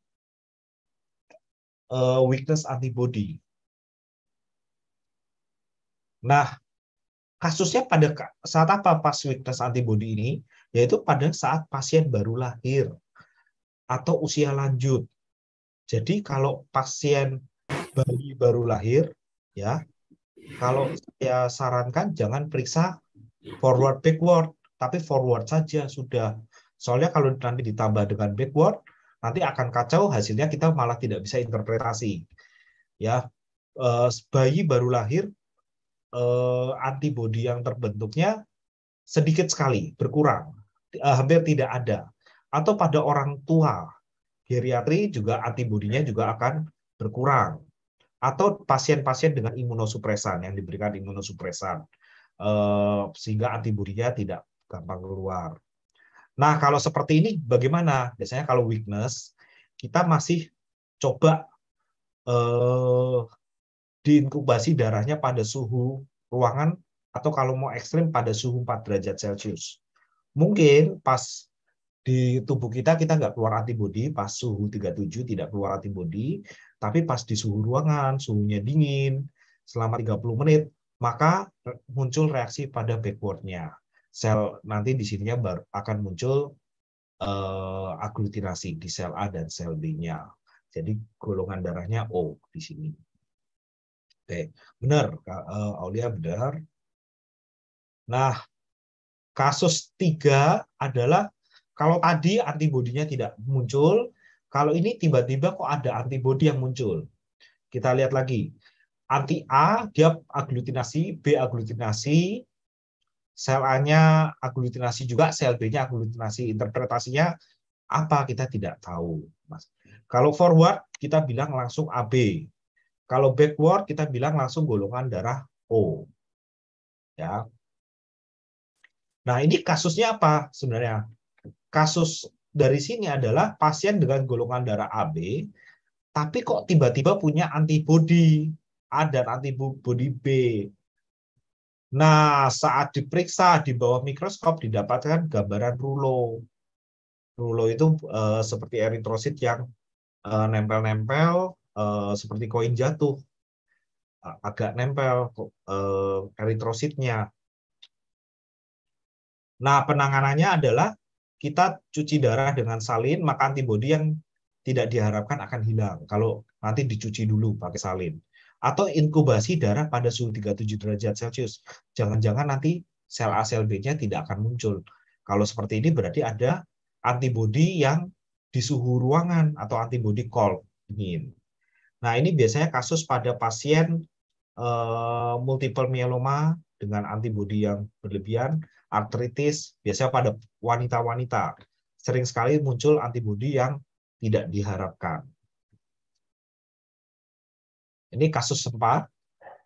uh, weakness antibody. Nah, kasusnya pada saat apa pas weakness antibody ini? Yaitu pada saat pasien baru lahir atau usia lanjut. Jadi kalau pasien bayi baru lahir, ya, kalau saya sarankan jangan periksa forward backward, tapi forward saja sudah. Soalnya kalau nanti ditambah dengan backward, nanti akan kacau hasilnya kita malah tidak bisa interpretasi. Ya, eh, bayi baru lahir eh, antibodi yang terbentuknya sedikit sekali, berkurang, eh, hampir tidak ada. Atau pada orang tua, geriatri juga antibodinya juga akan berkurang. Atau pasien-pasien dengan imunosupresan yang diberikan imunosupresan eh, sehingga antibodinya tidak gampang keluar. Nah, kalau seperti ini bagaimana? Biasanya kalau weakness kita masih coba eh, diinkubasi darahnya pada suhu ruangan atau kalau mau ekstrim pada suhu 4 derajat Celcius. Mungkin pas di tubuh kita kita nggak keluar antibodi pas suhu 37 tidak keluar antibodi tapi pas di suhu ruangan suhunya dingin selama 30 menit maka muncul reaksi pada backwardnya sel nanti di sininya baru akan muncul uh, aglutinasi di sel A dan sel B-nya jadi golongan darahnya O di sini T. Benar, eh, Aulia benar. Nah, kasus tiga adalah kalau tadi antibodinya tidak muncul, kalau ini tiba-tiba kok ada antibodi yang muncul. Kita lihat lagi. Anti A dia aglutinasi, B aglutinasi, sel A-nya aglutinasi juga, sel B-nya aglutinasi. Interpretasinya apa kita tidak tahu, Mas. Kalau forward kita bilang langsung AB. Kalau backward kita bilang langsung golongan darah O. Ya. Nah, ini kasusnya apa sebenarnya? Kasus dari sini adalah pasien dengan golongan darah AB tapi kok tiba-tiba punya antibodi A dan antibodi B. Nah, saat diperiksa di bawah mikroskop didapatkan gambaran rulo. Rulo itu e, seperti eritrosit yang eh, nempel-nempel Eh, seperti koin jatuh agak nempel eh, eritrositnya. Nah, penanganannya adalah kita cuci darah dengan salin, maka antibodi yang tidak diharapkan akan hilang kalau nanti dicuci dulu pakai salin. Atau inkubasi darah pada suhu 37 derajat Celcius. Jangan-jangan nanti sel A, sel B-nya tidak akan muncul. Kalau seperti ini berarti ada antibodi yang di suhu ruangan atau antibodi cold dingin. Nah, ini biasanya kasus pada pasien uh, multiple myeloma dengan antibodi yang berlebihan, artritis, biasanya pada wanita-wanita. Sering sekali muncul antibodi yang tidak diharapkan. Ini kasus sempat.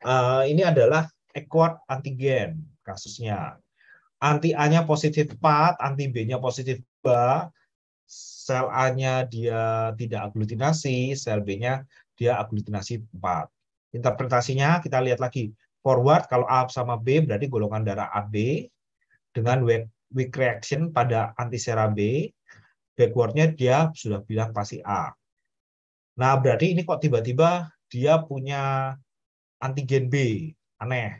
Uh, eh, ini adalah equad antigen kasusnya. Anti A-nya positif 4, anti B-nya positif 2, sel A-nya dia tidak aglutinasi, sel B-nya dia aglutinasi 4. Interpretasinya kita lihat lagi. Forward kalau A sama B berarti golongan darah AB dengan weak reaction pada antisera B, backwardnya dia sudah bilang pasti A. Nah, berarti ini kok tiba-tiba dia punya antigen B, aneh.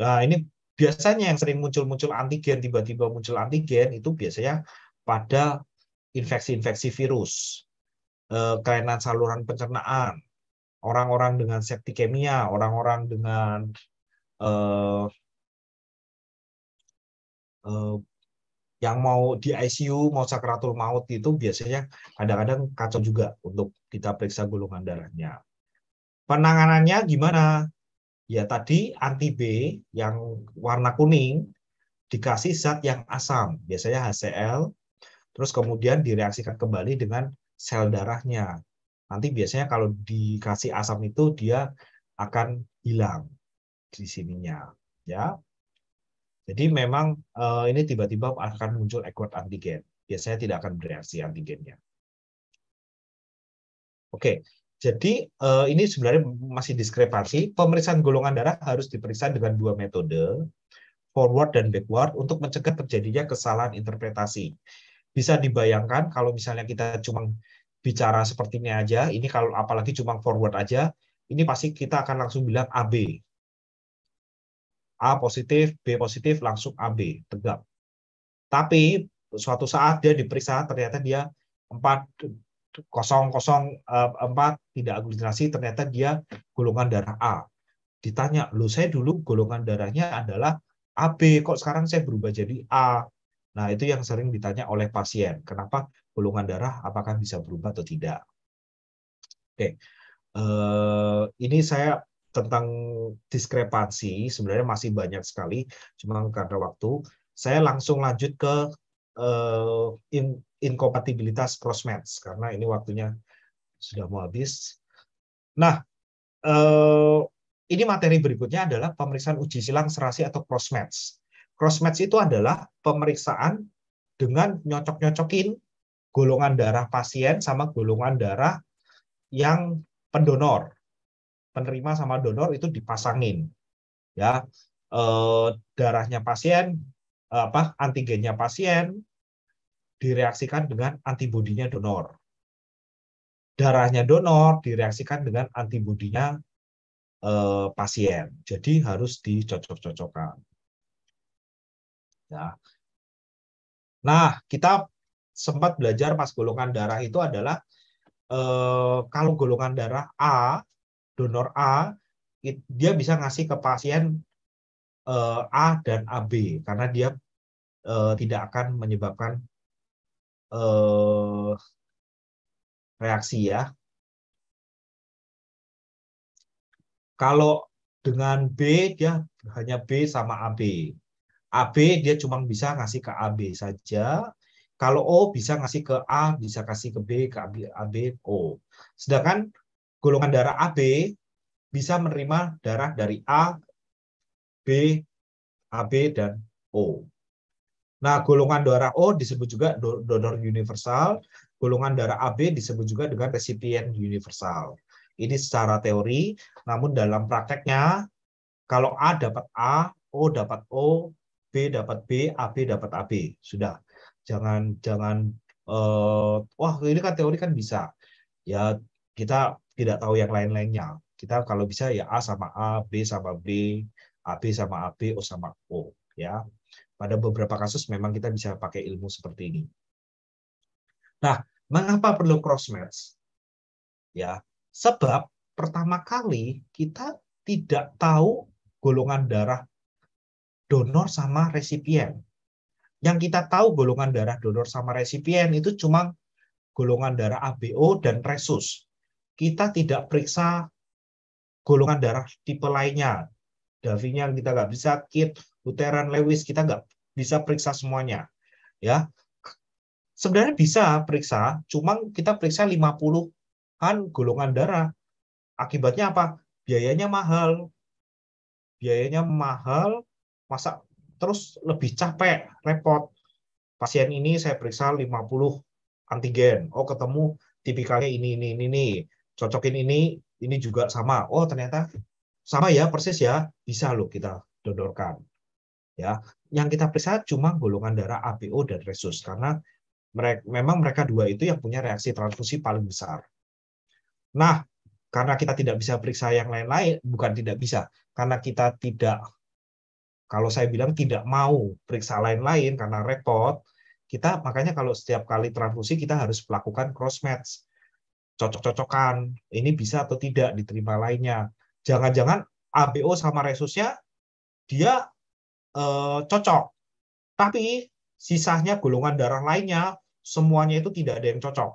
Nah, ini biasanya yang sering muncul-muncul antigen, tiba-tiba muncul antigen, itu biasanya pada infeksi-infeksi virus. Eh, kelainan saluran pencernaan, orang-orang dengan septikemia, orang-orang dengan eh, eh, yang mau di ICU, mau sakratul maut itu biasanya kadang-kadang kacau juga untuk kita periksa golongan darahnya. Penanganannya gimana? Ya tadi anti B yang warna kuning dikasih zat yang asam, biasanya HCl, terus kemudian direaksikan kembali dengan sel darahnya. Nanti biasanya kalau dikasih asam itu dia akan hilang di sininya, ya. Jadi memang eh, ini tiba-tiba akan muncul ekor antigen. Biasanya tidak akan bereaksi antigennya. Oke, jadi eh, ini sebenarnya masih diskrepansi. Pemeriksaan golongan darah harus diperiksa dengan dua metode, forward dan backward, untuk mencegah terjadinya kesalahan interpretasi bisa dibayangkan kalau misalnya kita cuma bicara seperti ini aja, ini kalau apalagi cuma forward aja, ini pasti kita akan langsung bilang AB. A positif, B positif, langsung AB, tegap. Tapi suatu saat dia diperiksa, ternyata dia 4, 0, 0, 4 tidak aglutinasi, ternyata dia golongan darah A. Ditanya, lu saya dulu golongan darahnya adalah AB, kok sekarang saya berubah jadi A? Nah, itu yang sering ditanya oleh pasien. Kenapa golongan darah apakah bisa berubah atau tidak? Oke. Eh, ini saya tentang diskrepansi sebenarnya masih banyak sekali, cuma karena waktu saya langsung lanjut ke eh, in, inkompatibilitas crossmatch karena ini waktunya sudah mau habis. Nah, eh, ini materi berikutnya adalah pemeriksaan uji silang serasi atau crossmatch. Cross match itu adalah pemeriksaan dengan nyocok-nyocokin golongan darah pasien sama golongan darah yang pendonor. Penerima sama donor itu dipasangin. Ya. e, darahnya pasien apa antigennya pasien direaksikan dengan antibodinya donor. Darahnya donor direaksikan dengan antibodinya e, pasien. Jadi harus dicocok-cocokkan. Ya. Nah, kita sempat belajar pas golongan darah itu adalah eh, kalau golongan darah A, donor A, it, dia bisa ngasih ke pasien eh, A dan AB karena dia eh, tidak akan menyebabkan eh, reaksi ya. Kalau dengan B dia hanya B sama AB. AB dia cuma bisa ngasih ke AB saja. Kalau O bisa ngasih ke A, bisa kasih ke B, ke AB, AB O. Sedangkan golongan darah AB bisa menerima darah dari A, B, AB, dan O. Nah, golongan darah O disebut juga donor universal, golongan darah AB disebut juga dengan recipient universal. Ini secara teori, namun dalam prakteknya, kalau A dapat A, O dapat O, B dapat B, AB dapat AB. Sudah. Jangan jangan uh, wah ini kan teori kan bisa. Ya kita tidak tahu yang lain-lainnya. Kita kalau bisa ya A sama A, B sama B, AB sama AB, O sama O, ya. Pada beberapa kasus memang kita bisa pakai ilmu seperti ini. Nah, mengapa perlu cross match? Ya, sebab pertama kali kita tidak tahu golongan darah donor sama resipien. Yang kita tahu golongan darah donor sama resipien itu cuma golongan darah ABO dan resus. Kita tidak periksa golongan darah tipe lainnya. Davinya kita nggak bisa, Kit, Uteran Lewis, kita nggak bisa periksa semuanya. Ya, Sebenarnya bisa periksa, cuma kita periksa 50 kan golongan darah. Akibatnya apa? Biayanya mahal, biayanya mahal, masa terus lebih capek, repot. Pasien ini saya periksa 50 antigen. Oh, ketemu tipikalnya ini, ini, ini, ini. Cocokin ini, ini juga sama. Oh, ternyata sama ya, persis ya. Bisa loh kita dodorkan. Ya, yang kita periksa cuma golongan darah APO dan resus karena mereka, memang mereka dua itu yang punya reaksi transfusi paling besar. Nah, karena kita tidak bisa periksa yang lain-lain, bukan tidak bisa, karena kita tidak kalau saya bilang tidak mau periksa lain-lain karena repot, kita makanya kalau setiap kali transfusi kita harus melakukan cross match. Cocok-cocokan, ini bisa atau tidak diterima lainnya. Jangan-jangan ABO sama resusnya dia eh, cocok. Tapi sisanya golongan darah lainnya semuanya itu tidak ada yang cocok.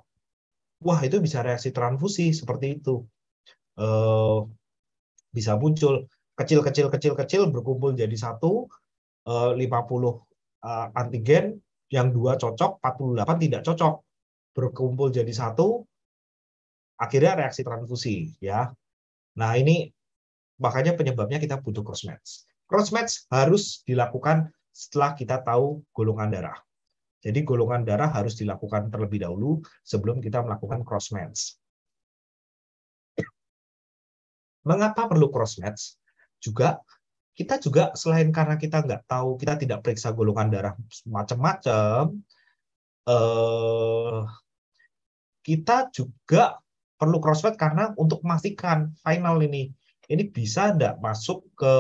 Wah, itu bisa reaksi transfusi seperti itu. Eh, bisa muncul kecil kecil kecil kecil berkumpul jadi satu 50 eh, eh, antigen yang dua cocok 48 tidak cocok berkumpul jadi satu akhirnya reaksi transfusi ya nah ini makanya penyebabnya kita butuh crossmatch crossmatch harus dilakukan setelah kita tahu golongan darah jadi golongan darah harus dilakukan terlebih dahulu sebelum kita melakukan crossmatch Mengapa perlu crossmatch juga kita juga selain karena kita nggak tahu kita tidak periksa golongan darah macam-macam eh, kita juga perlu crossfit karena untuk memastikan final ini ini bisa nggak masuk ke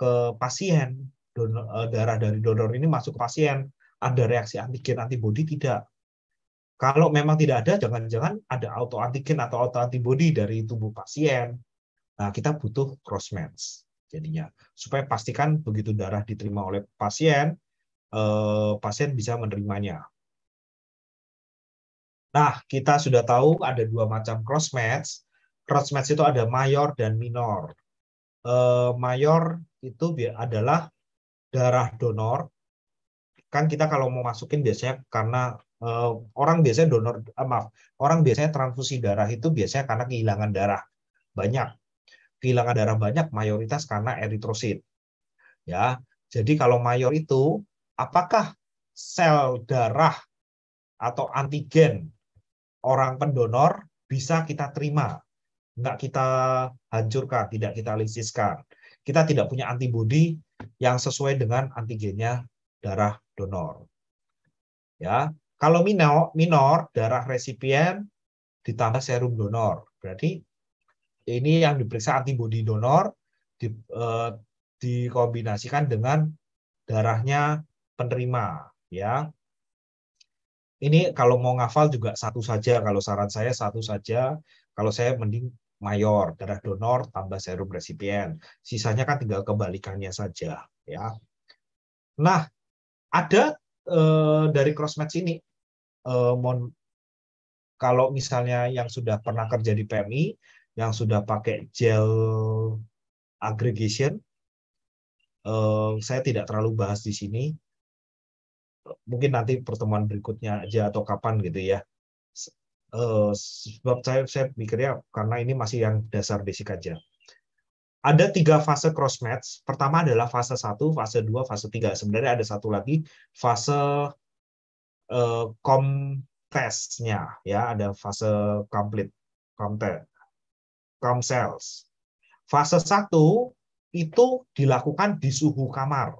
ke pasien donor, eh, darah dari donor ini masuk ke pasien ada reaksi antigen antibody tidak kalau memang tidak ada jangan-jangan ada autoantigen atau autoantibodi dari tubuh pasien Nah, kita butuh cross match jadinya supaya pastikan begitu darah diterima oleh pasien, eh, pasien bisa menerimanya. Nah, kita sudah tahu ada dua macam cross match. Cross match itu ada mayor dan minor. Eh, mayor itu adalah darah donor. Kan kita kalau mau masukin biasanya karena eh, orang biasanya donor eh, maaf, orang biasanya transfusi darah itu biasanya karena kehilangan darah banyak kehilangan darah banyak mayoritas karena eritrosit. Ya, jadi kalau mayor itu apakah sel darah atau antigen orang pendonor bisa kita terima, Enggak kita hancurkan, tidak kita lisiskan. Kita tidak punya antibodi yang sesuai dengan antigennya darah donor. Ya, kalau minor, minor darah resipien ditambah serum donor. Berarti ini yang diperiksa antibodi donor di, eh, dikombinasikan dengan darahnya penerima ya ini kalau mau ngafal juga satu saja kalau saran saya satu saja kalau saya mending mayor darah donor tambah serum resipien sisanya kan tinggal kebalikannya saja ya nah ada eh, dari crossmatch ini eh, mon, kalau misalnya yang sudah pernah kerja di PMI yang sudah pakai gel aggregation. Uh, saya tidak terlalu bahas di sini. Mungkin nanti pertemuan berikutnya aja atau kapan gitu ya. Eh, sebab saya, saya mikirnya karena ini masih yang dasar basic aja. Ada tiga fase cross match. Pertama adalah fase 1, fase 2, fase 3. Sebenarnya ada satu lagi fase uh, test-nya. ya ada fase complete Calm cells. Fase satu itu dilakukan di suhu kamar.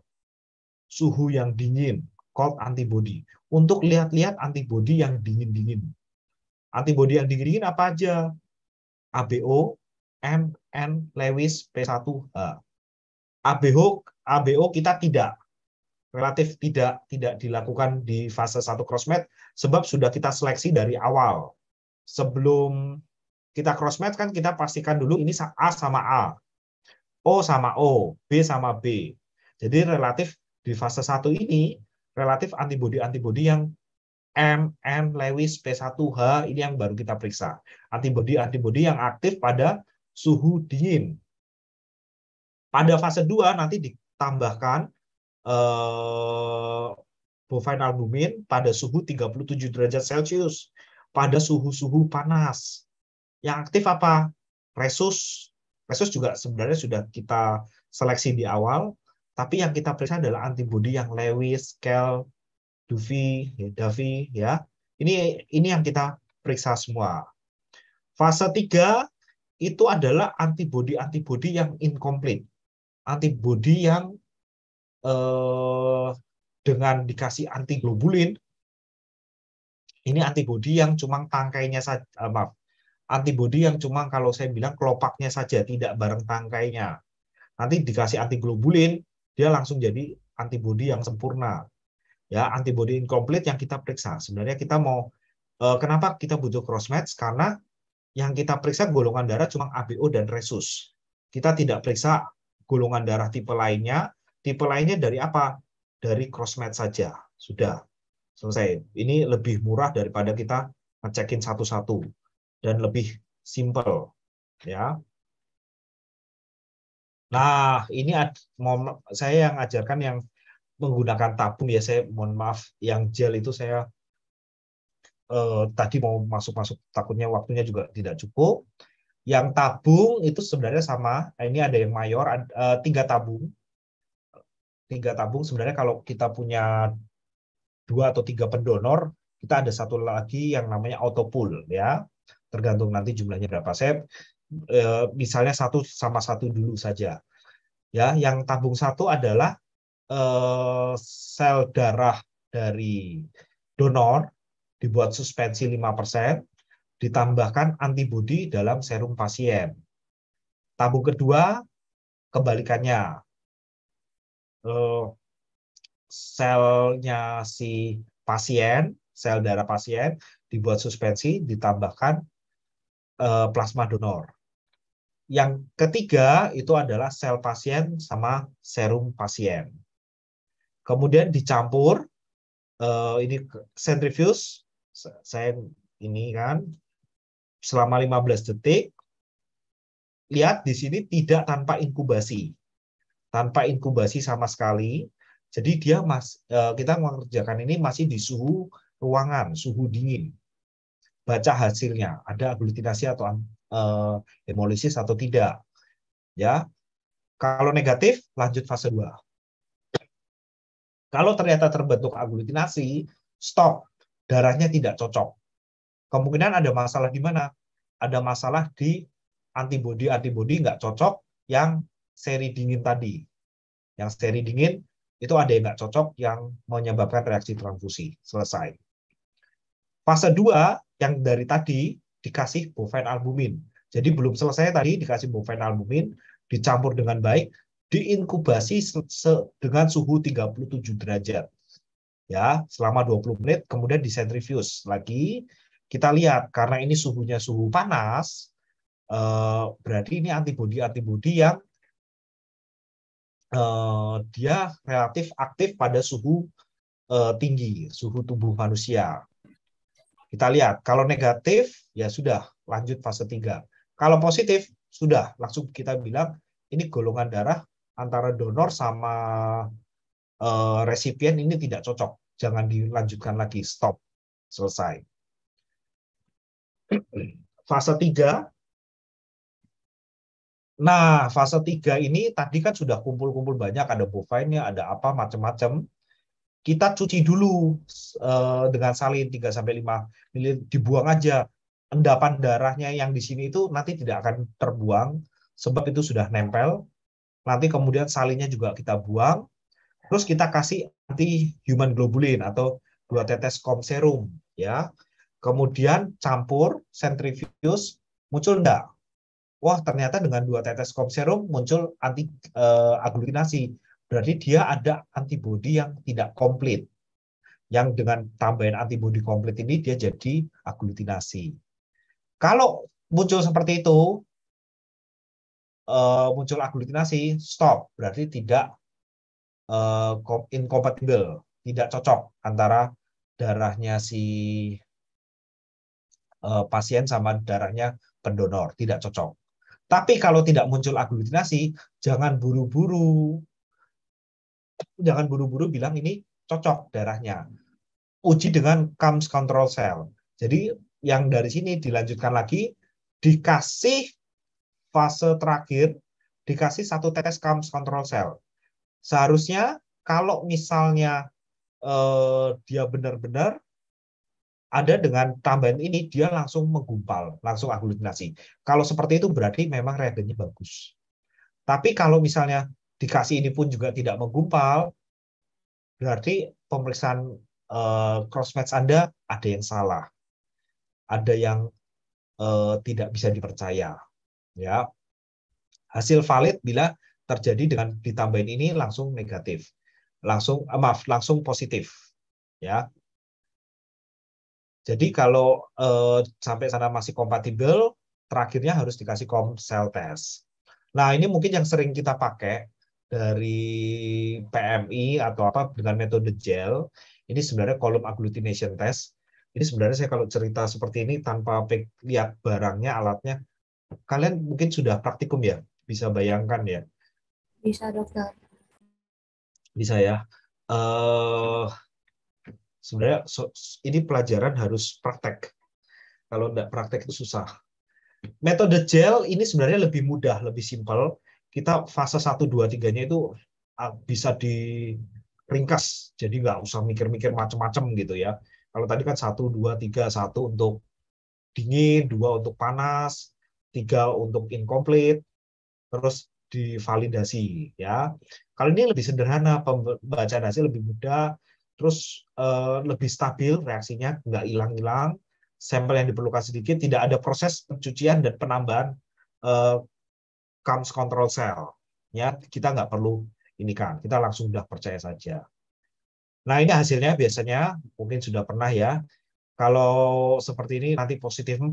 Suhu yang dingin, cold antibody. Untuk lihat-lihat antibody yang dingin-dingin. antibody yang dingin-dingin apa aja? ABO, MN, Lewis, P1H. ABO, ABO kita tidak relatif tidak tidak dilakukan di fase satu crossmatch sebab sudah kita seleksi dari awal. Sebelum kita cross match kan kita pastikan dulu ini A sama A, O sama O, B sama B. Jadi relatif di fase 1 ini relatif antibodi-antibodi yang M, M, Lewis, P1H ini yang baru kita periksa. Antibodi-antibodi yang aktif pada suhu dingin. Pada fase 2 nanti ditambahkan eh, bovine albumin pada suhu 37 derajat Celcius, pada suhu-suhu panas. Yang aktif apa? Resus. Resus juga sebenarnya sudah kita seleksi di awal, tapi yang kita periksa adalah antibodi yang Lewis, Kel Duvi, ya, Davi, ya. Ini ini yang kita periksa semua. Fase 3 itu adalah antibodi-antibodi yang incomplete. Antibodi yang eh, dengan dikasih antiglobulin ini antibodi yang cuma tangkainya saja, eh, maaf, antibodi yang cuma kalau saya bilang kelopaknya saja, tidak bareng tangkainya. Nanti dikasih antiglobulin, dia langsung jadi antibodi yang sempurna. Ya, antibodi incomplete yang kita periksa. Sebenarnya kita mau eh, kenapa kita butuh crossmatch? Karena yang kita periksa golongan darah cuma ABO dan resus. Kita tidak periksa golongan darah tipe lainnya. Tipe lainnya dari apa? Dari crossmatch saja. Sudah selesai. Ini lebih murah daripada kita ngecekin satu-satu dan lebih simpel ya. Nah, ini saya yang ajarkan yang menggunakan tabung ya saya mohon maaf yang gel itu saya eh, tadi mau masuk-masuk takutnya waktunya juga tidak cukup. Yang tabung itu sebenarnya sama. Eh, ini ada yang mayor ada, eh, tiga tabung. Tiga tabung sebenarnya kalau kita punya dua atau tiga pendonor kita ada satu lagi yang namanya autopool ya tergantung nanti jumlahnya berapa. Saya eh, misalnya satu sama satu dulu saja. Ya, yang tabung satu adalah eh, sel darah dari donor dibuat suspensi 5%, ditambahkan antibodi dalam serum pasien. Tabung kedua kebalikannya. Eh, selnya si pasien, sel darah pasien dibuat suspensi ditambahkan Eh, plasma donor. Yang ketiga itu adalah sel pasien sama serum pasien. Kemudian dicampur eh, ini centrifuge saya ini kan selama 15 detik. Lihat di sini tidak tanpa inkubasi. Tanpa inkubasi sama sekali. Jadi dia mas eh, kita mengerjakan ini masih di suhu ruangan, suhu dingin baca hasilnya ada aglutinasi atau uh, hemolisis atau tidak ya kalau negatif lanjut fase 2 kalau ternyata terbentuk aglutinasi stop darahnya tidak cocok kemungkinan ada masalah di mana ada masalah di antibodi antibodi nggak cocok yang seri dingin tadi yang seri dingin itu ada yang nggak cocok yang menyebabkan reaksi transfusi selesai Fase 2 yang dari tadi dikasih bovine albumin. Jadi belum selesai tadi dikasih bovine albumin, dicampur dengan baik, diinkubasi dengan suhu 37 derajat. Ya, selama 20 menit kemudian disentrifuse lagi. Kita lihat karena ini suhunya suhu panas, eh, berarti ini antibodi-antibodi yang eh, dia relatif aktif pada suhu eh, tinggi, suhu tubuh manusia. Kita lihat, kalau negatif, ya sudah, lanjut fase 3. Kalau positif, sudah, langsung kita bilang, ini golongan darah antara donor sama eh, resipien ini tidak cocok. Jangan dilanjutkan lagi, stop, selesai. Fase 3, Nah, fase 3 ini tadi kan sudah kumpul-kumpul banyak, ada bovinnya, ada apa, macam-macam kita cuci dulu uh, dengan salin 3 sampai 5 ml dibuang aja. Endapan darahnya yang di sini itu nanti tidak akan terbuang sebab itu sudah nempel. Nanti kemudian salinnya juga kita buang. Terus kita kasih anti human globulin atau dua tetes kom serum ya. Kemudian campur sentrifuge muncul enggak? Wah, ternyata dengan dua tetes kom serum muncul anti uh, aglutinasi berarti dia ada antibodi yang tidak komplit. Yang dengan tambahan antibodi komplit ini dia jadi aglutinasi. Kalau muncul seperti itu, eh, muncul aglutinasi, stop. Berarti tidak eh, incompatible, tidak cocok antara darahnya si eh, pasien sama darahnya pendonor, tidak cocok. Tapi kalau tidak muncul aglutinasi, jangan buru-buru jangan buru-buru bilang ini cocok darahnya. Uji dengan CAMS control cell. Jadi yang dari sini dilanjutkan lagi, dikasih fase terakhir, dikasih satu tes CAMS control cell. Seharusnya kalau misalnya eh, dia benar-benar ada dengan tambahan ini, dia langsung menggumpal, langsung aglutinasi. Kalau seperti itu berarti memang reagennya bagus. Tapi kalau misalnya dikasih ini pun juga tidak menggumpal, berarti pemeriksaan uh, crossmatch Anda ada yang salah, ada yang uh, tidak bisa dipercaya. Ya, hasil valid bila terjadi dengan ditambahin ini langsung negatif, langsung uh, maaf langsung positif. Ya, jadi kalau uh, sampai sana masih kompatibel, terakhirnya harus dikasih komsel test. Nah, ini mungkin yang sering kita pakai dari PMI atau apa dengan metode gel ini sebenarnya kolom agglutination test ini sebenarnya saya kalau cerita seperti ini tanpa lihat barangnya alatnya kalian mungkin sudah praktikum ya bisa bayangkan ya bisa dokter bisa ya uh, sebenarnya so, ini pelajaran harus praktek kalau tidak praktek itu susah metode gel ini sebenarnya lebih mudah lebih simpel kita fase 1, 2, 3-nya itu bisa diringkas. Jadi nggak usah mikir-mikir macem-macem gitu ya. Kalau tadi kan 1, 2, 3, 1 untuk dingin, 2 untuk panas, 3 untuk incomplete, terus divalidasi ya. Kalau ini lebih sederhana, pembacaan hasil lebih mudah, terus uh, lebih stabil reaksinya, nggak hilang-hilang, sampel yang diperlukan sedikit, tidak ada proses pencucian dan penambahan uh, comes control cell. Ya, kita nggak perlu ini kan, kita langsung sudah percaya saja. Nah, ini hasilnya biasanya mungkin sudah pernah ya. Kalau seperti ini nanti positif 4,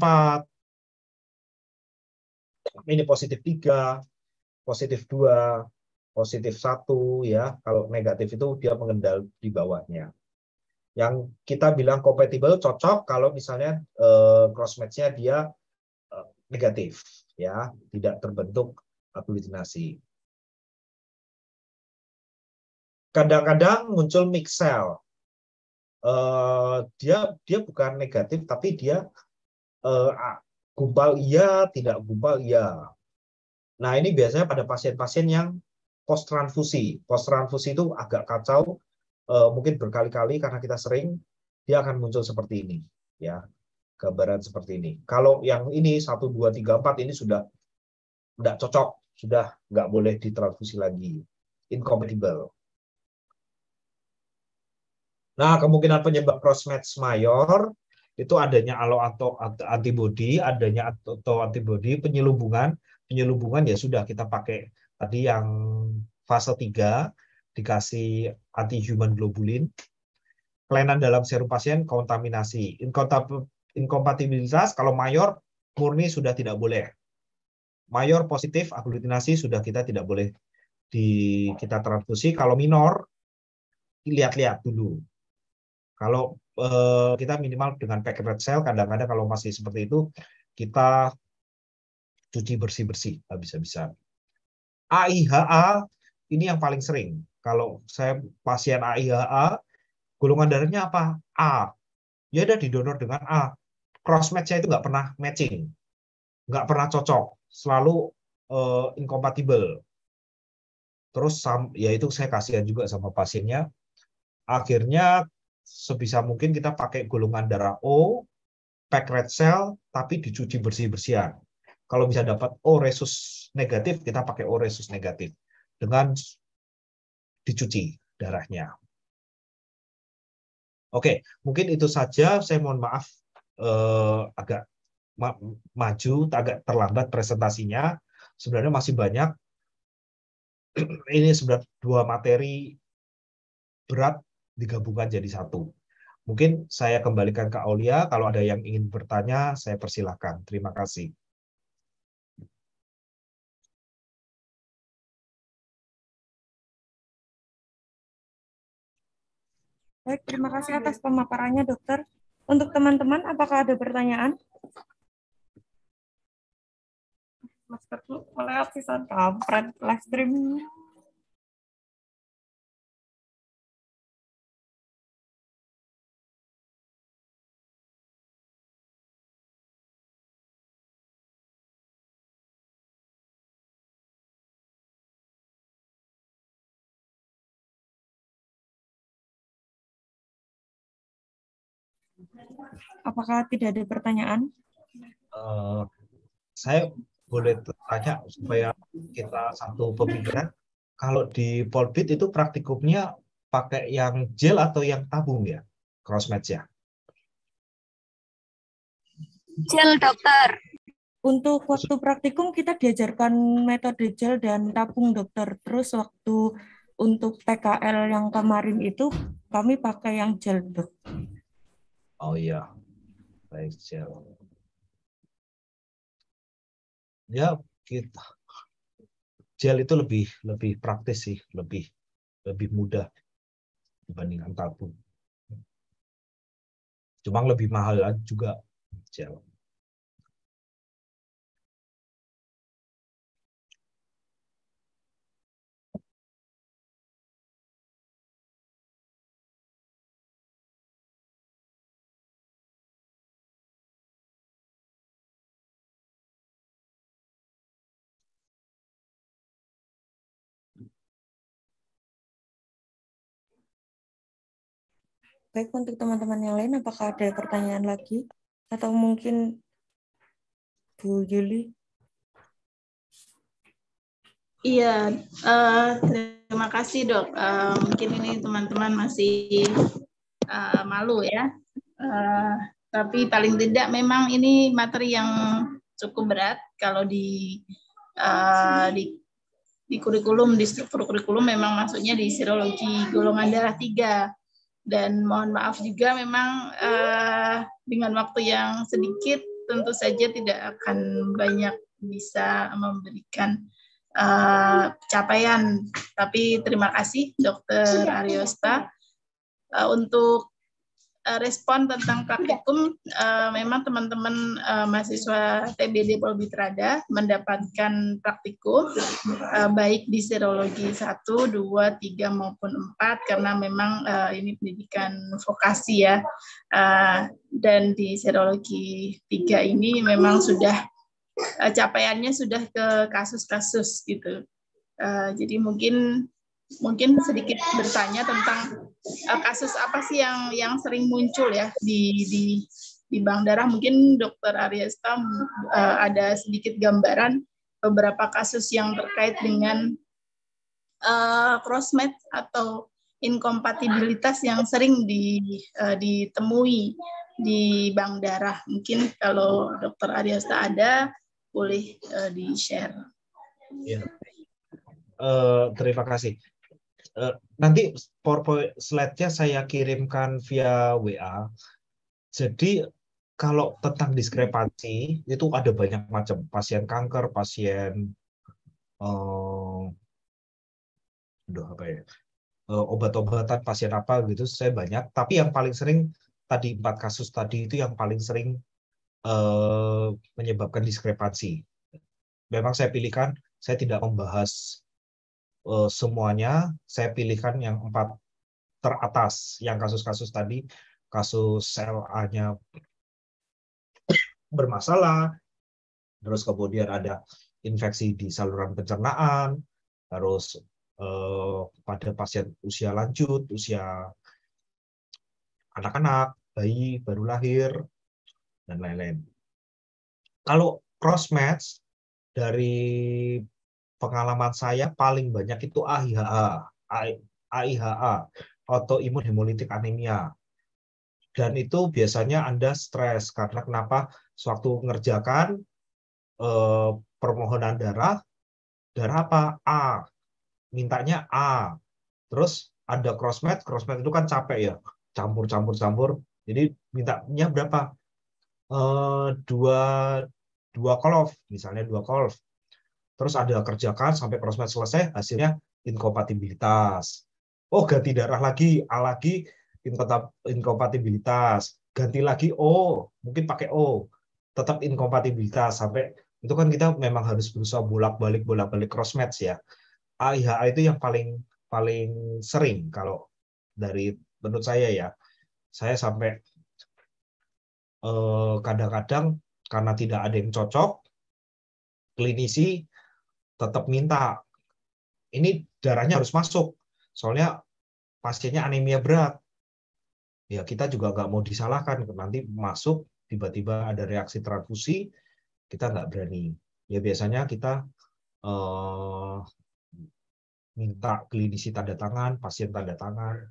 ini positif 3, positif 2, positif 1 ya. Kalau negatif itu dia mengendal di bawahnya. Yang kita bilang compatible cocok kalau misalnya eh, cross match-nya dia eh, negatif ya, tidak terbentuk aglutinasi. Kadang-kadang muncul mix cell. Uh, dia dia bukan negatif tapi dia uh, gumpal iya, tidak gumpal iya. Nah, ini biasanya pada pasien-pasien yang post transfusi. Post transfusi itu agak kacau uh, mungkin berkali-kali karena kita sering dia akan muncul seperti ini ya. Gambaran seperti ini. Kalau yang ini satu dua tiga empat ini sudah tidak cocok sudah nggak boleh ditransfusi lagi, incompatible. Nah, kemungkinan penyebab crossmatch mayor itu adanya alo atau antibody, adanya atau antibody penyelubungan, penyelubungan ya sudah kita pakai tadi yang fase 3 dikasih anti human globulin. Kelainan dalam serum pasien kontaminasi, inkompatibilitas kalau mayor murni sudah tidak boleh mayor positif aglutinasi sudah kita tidak boleh di kita transfusi. Kalau minor lihat-lihat dulu. Kalau eh, kita minimal dengan pack red cell kadang-kadang kalau masih seperti itu kita cuci bersih-bersih bisa-bisa. AIHA ini yang paling sering. Kalau saya pasien AIHA, golongan darahnya apa? A. Ya ada didonor dengan A. Cross match itu nggak pernah matching. Nggak pernah cocok selalu uh, incompatible. Terus ya itu saya kasihan juga sama pasiennya. Akhirnya sebisa mungkin kita pakai golongan darah O, pack red cell, tapi dicuci bersih-bersihan. Kalau bisa dapat O resus negatif, kita pakai O resus negatif dengan dicuci darahnya. Oke, mungkin itu saja. Saya mohon maaf eh, agak maju, agak terlambat presentasinya. Sebenarnya masih banyak. Ini sebenarnya dua materi berat digabungkan jadi satu. Mungkin saya kembalikan ke Aulia. Kalau ada yang ingin bertanya, saya persilahkan. Terima kasih. Baik, terima kasih atas pemaparannya, dokter. Untuk teman-teman, apakah ada pertanyaan? masker lu melihat sisan kampret live streaming Apakah tidak ada pertanyaan? Uh, saya boleh tanya supaya kita satu pemikiran. Kalau di Polbit itu praktikumnya pakai yang gel atau yang tabung ya, cross match ya? Gel dokter. Untuk waktu praktikum kita diajarkan metode gel dan tabung dokter. Terus waktu untuk PKL yang kemarin itu kami pakai yang gel dok. Oh iya, baik gel ya kita gel itu lebih lebih praktis sih, lebih lebih mudah dibandingkan tabung. Cuma lebih mahal juga gel. Baik untuk teman-teman yang lain, apakah ada pertanyaan lagi? Atau mungkin Bu Yuli? Iya, uh, terima kasih dok. Uh, mungkin ini teman-teman masih uh, malu ya. Uh, tapi paling tidak memang ini materi yang cukup berat kalau di uh, di di kurikulum di struktur kurikulum memang maksudnya di serologi golongan darah tiga dan mohon maaf juga memang uh, dengan waktu yang sedikit tentu saja tidak akan banyak bisa memberikan uh, capaian tapi terima kasih dokter Ariosta uh, untuk Eh, respon tentang iya. praktikum uh, memang teman-teman uh, mahasiswa TBD Polbitrada mendapatkan praktikum uh, baik di serologi 1, 2, 3 maupun 4 karena memang uh, ini pendidikan vokasi ya. Uh, dan di serologi 3 ini memang sudah uh, capaiannya sudah ke kasus-kasus gitu. Uh, jadi mungkin mungkin sedikit bertanya tentang uh, kasus apa sih yang yang sering muncul ya di di di bank darah mungkin dokter Ariesta uh, ada sedikit gambaran beberapa kasus yang terkait dengan uh, eh, crossmatch atau inkompatibilitas yang sering di, uh, ditemui di bank darah. Mungkin kalau dokter Ariesta ada, boleh uh, di-share. Ya. Uh, terima kasih. Eh, nanti PowerPoint slide-nya saya kirimkan via WA. Jadi kalau tentang diskrepansi itu ada banyak macam pasien kanker, pasien uh, apa ya uh, obat-obatan pasien apa gitu saya banyak. Tapi yang paling sering tadi empat kasus tadi itu yang paling sering uh, menyebabkan diskrepansi. Memang saya pilihkan saya tidak membahas uh, semuanya saya pilihkan yang empat teratas, yang kasus-kasus tadi, kasus a nya bermasalah, terus kemudian ada infeksi di saluran pencernaan, terus eh, pada pasien usia lanjut, usia anak-anak, bayi baru lahir, dan lain-lain. Kalau cross match dari pengalaman saya paling banyak itu AIHA, AIHA, autoimun hemolitik anemia. Dan itu biasanya Anda stres karena kenapa? Sewaktu mengerjakan eh, permohonan darah, darah apa? A. Mintanya A. Terus ada crossmatch, crossmatch itu kan capek ya, campur campur campur. Jadi mintanya berapa? Eh, dua dua kolof, misalnya dua kolof terus ada kerjakan sampai proses selesai, hasilnya inkompatibilitas. Oh, ganti darah lagi, A lagi inkompatibilitas. Ganti lagi O, mungkin pakai O, tetap inkompatibilitas sampai itu kan kita memang harus berusaha bolak-balik bolak-balik cross match ya. a itu yang paling paling sering kalau dari menurut saya ya. Saya sampai eh, kadang-kadang eh, kadang -kadang, karena tidak ada yang cocok, klinisi tetap minta ini darahnya harus masuk soalnya pasiennya anemia berat ya kita juga nggak mau disalahkan nanti masuk tiba-tiba ada reaksi transfusi kita nggak berani ya biasanya kita eh, minta klinisi tanda tangan pasien tanda tangan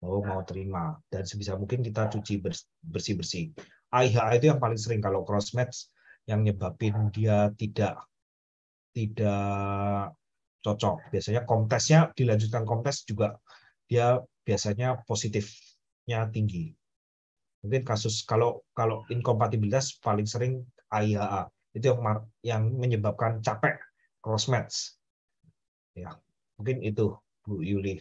mau mau terima dan sebisa mungkin kita cuci bersih bersih AIHA itu yang paling sering kalau cross match yang nyebabin dia tidak tidak cocok. Biasanya kontesnya dilanjutkan kontes juga dia biasanya positifnya tinggi. Mungkin kasus kalau kalau inkompatibilitas paling sering AIHA itu yang yang menyebabkan capek cross match. Ya, mungkin itu Bu Yuli.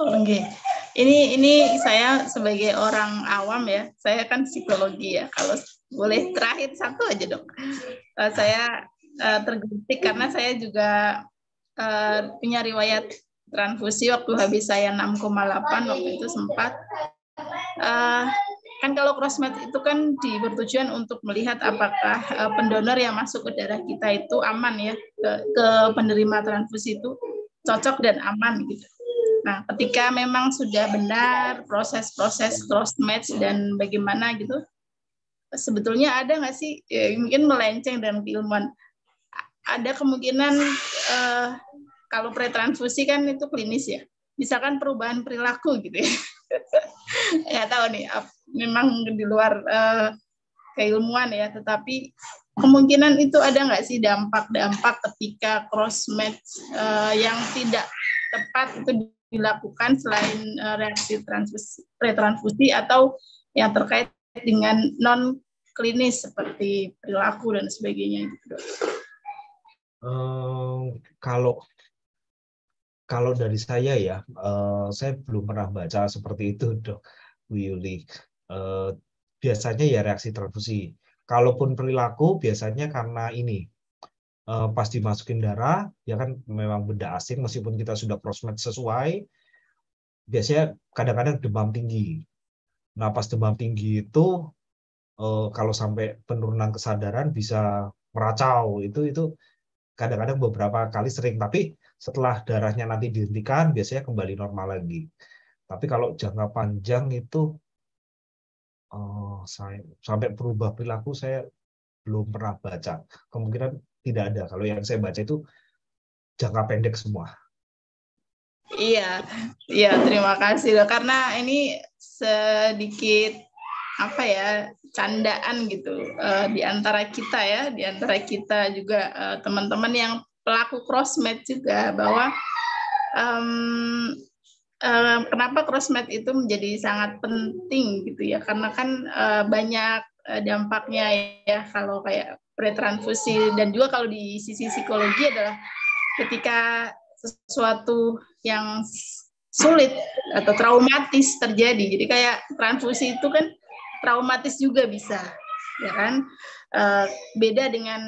Oke. Ini ini saya sebagai orang awam ya, saya kan psikologi ya. Kalau boleh terakhir satu aja dok. Eh, saya uh, eh, tergantik karena saya juga uh, punya riwayat transfusi waktu habis saya 6,8 waktu itu sempat uh, kan kalau crossmatch itu kan di, bertujuan untuk melihat apakah uh, pendonor yang masuk ke darah kita itu aman ya ke, ke penerima transfusi itu cocok dan aman gitu. Nah, ketika memang sudah benar proses-proses cross match dan bagaimana gitu, sebetulnya ada nggak sih ya, mungkin melenceng dan keilmuan ada kemungkinan eh, kalau pretransfusi kan itu klinis ya. Misalkan perubahan perilaku gitu ya. Nggak tahu nih, memang di luar eh, keilmuan ya, tetapi kemungkinan itu ada nggak sih dampak-dampak ketika cross match uh, eh, yang tidak tepat itu dilakukan selain uh, reaksi transfusi, pretransfusi atau yang terkait dengan non klinis seperti perilaku dan sebagainya gitu kalau kalau dari saya ya, saya belum pernah baca seperti itu, dok Willy. biasanya ya reaksi transfusi. Kalaupun perilaku, biasanya karena ini pas dimasukin darah, ya kan memang benda asing, meskipun kita sudah crossmatch sesuai, biasanya kadang-kadang demam tinggi. Nah, pas demam tinggi itu kalau sampai penurunan kesadaran bisa meracau itu itu kadang-kadang beberapa kali sering, tapi setelah darahnya nanti dihentikan biasanya kembali normal lagi. Tapi kalau jangka panjang itu oh, saya sampai berubah perilaku saya belum pernah baca. Kemungkinan tidak ada. Kalau yang saya baca itu jangka pendek semua. Iya, iya terima kasih loh karena ini sedikit apa ya candaan gitu uh, di antara kita ya, di antara kita juga teman eh, teman-teman yang pelaku crossmatch juga bahwa um, um, kenapa crossmatch itu menjadi sangat penting gitu ya karena kan uh, banyak dampaknya ya kalau kayak pretransfusi dan juga kalau di sisi psikologi adalah ketika sesuatu yang sulit atau traumatis terjadi jadi kayak transfusi itu kan traumatis juga bisa, ya kan? Eh, beda dengan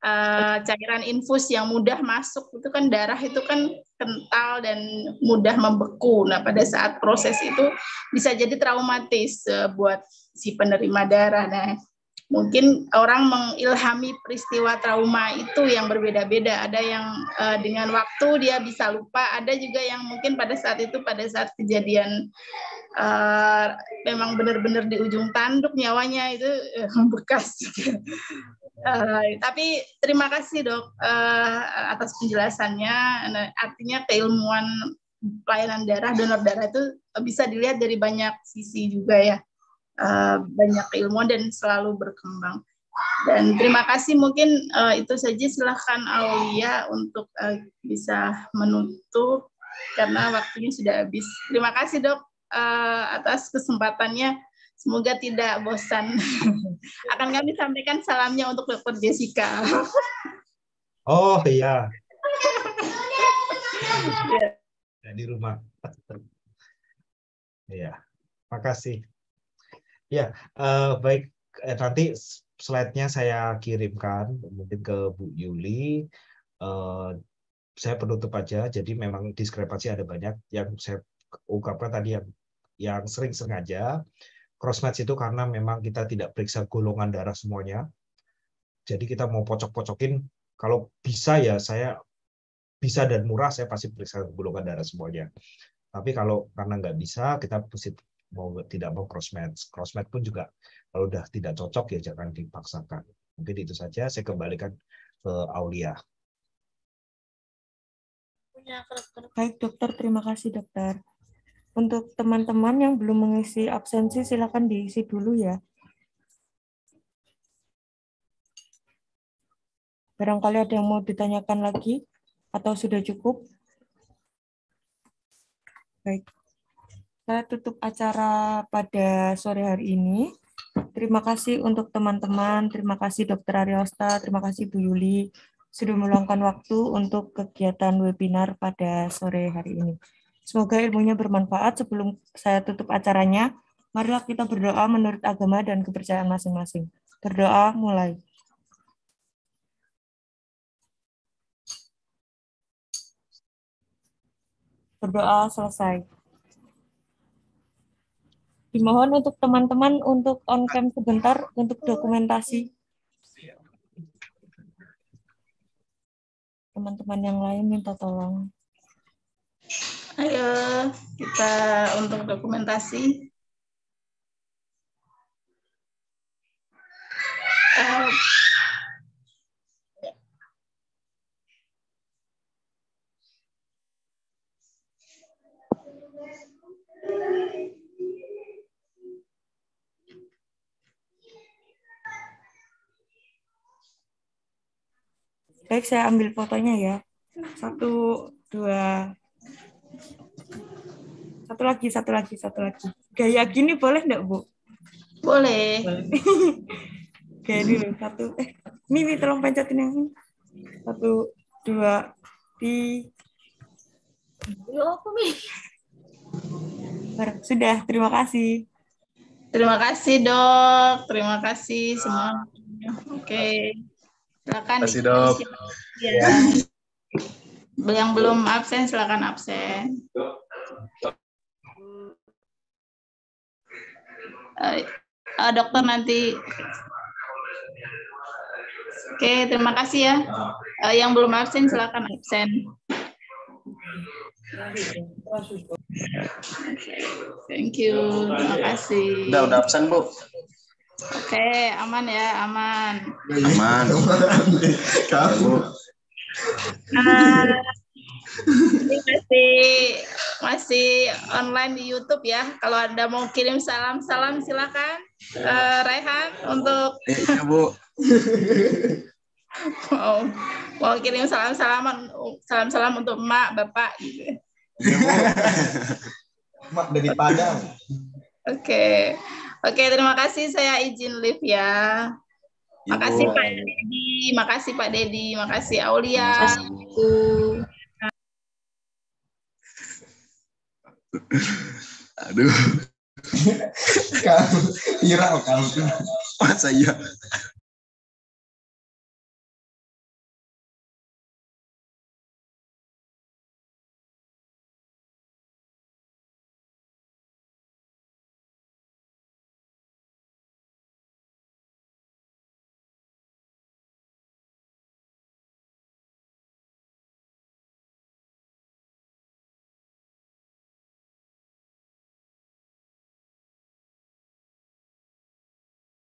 eh, cairan infus yang mudah masuk itu kan darah itu kan kental dan mudah membeku. Nah pada saat proses itu bisa jadi traumatis eh, buat si penerima darah. Nah mungkin orang mengilhami peristiwa trauma itu yang berbeda-beda. Ada yang uh, dengan waktu dia bisa lupa, ada juga yang mungkin pada saat itu pada saat kejadian uh, memang benar-benar di ujung tanduk nyawanya itu uh, bekas. Uh, tapi terima kasih dok uh, atas penjelasannya. Nah, artinya keilmuan pelayanan darah donor darah itu bisa dilihat dari banyak sisi juga ya. Eh, banyak ilmu dan selalu berkembang. Dan terima kasih mungkin uh, itu saja silahkan Aulia untuk uh, bisa menutup karena waktunya sudah habis. Terima kasih dok uh, atas kesempatannya. Semoga tidak bosan. Akan kami sampaikan salamnya untuk dokter Jessica. oh iya. ya. Di rumah. Iya. Makasih. Ya, uh, baik. Eh, nanti slide-nya saya kirimkan mungkin ke Bu Yuli. Uh, saya penutup aja. Jadi memang diskrepansi ada banyak yang saya ungkapkan tadi yang yang sering sengaja cross match itu karena memang kita tidak periksa golongan darah semuanya. Jadi kita mau pocok-pocokin kalau bisa ya saya bisa dan murah saya pasti periksa golongan darah semuanya. Tapi kalau karena nggak bisa, kita mesti mau tidak mau crossmatch. Crossmatch pun juga kalau udah tidak cocok ya jangan dipaksakan. Mungkin itu saja saya kembalikan ke Aulia. Baik dokter, terima kasih dokter. Untuk teman-teman yang belum mengisi absensi silakan diisi dulu ya. Barangkali ada yang mau ditanyakan lagi atau sudah cukup? Baik. Saya tutup acara pada sore hari ini. Terima kasih untuk teman-teman, terima kasih Dr. Ariosta, terima kasih Bu Yuli sudah meluangkan waktu untuk kegiatan webinar pada sore hari ini. Semoga ilmunya bermanfaat. Sebelum saya tutup acaranya, marilah kita berdoa menurut agama dan kepercayaan masing-masing. Berdoa mulai. Berdoa selesai dimohon untuk teman-teman untuk on cam sebentar untuk dokumentasi. Teman-teman yang lain minta tolong. Ayo kita untuk dokumentasi. Uh, Baik, saya ambil fotonya ya. Satu, dua. Satu lagi, satu lagi, satu lagi. Gaya gini boleh enggak, Bu? Boleh. kayak Gaya dulu, satu. Eh, Mimi tolong pencetin yang ini. Satu, dua, tiga. Sudah, terima kasih. Terima kasih, Dok. Terima kasih semua. Oke. Okay. Silakan. Kasih dok. Ya. Yang belum absen silakan absen. Uh, uh, dokter nanti. Oke, okay, terima kasih ya. Uh, yang belum absen silakan absen. Thank you. Terima kasih. Udah, udah absen, Bu. Oke, eh, aman ya, aman. Aman. Kamu. Nah, masih masih online di YouTube ya. Kalau Anda mau kirim salam-salam silakan uh, eh, Raihan untuk eh, Iya, Bu. mau, mau kirim salam-salaman salam-salam untuk emak, bapak gitu. Iya, Mak dari Padang. Oke. Okay. Oke, terima kasih. Saya izin live ya. Ibu. Makasih Pak Dedi, makasih Pak Dedi, makasih Aulia. Aduh, Aduh. kamu, Ira, kamu. Masa iya?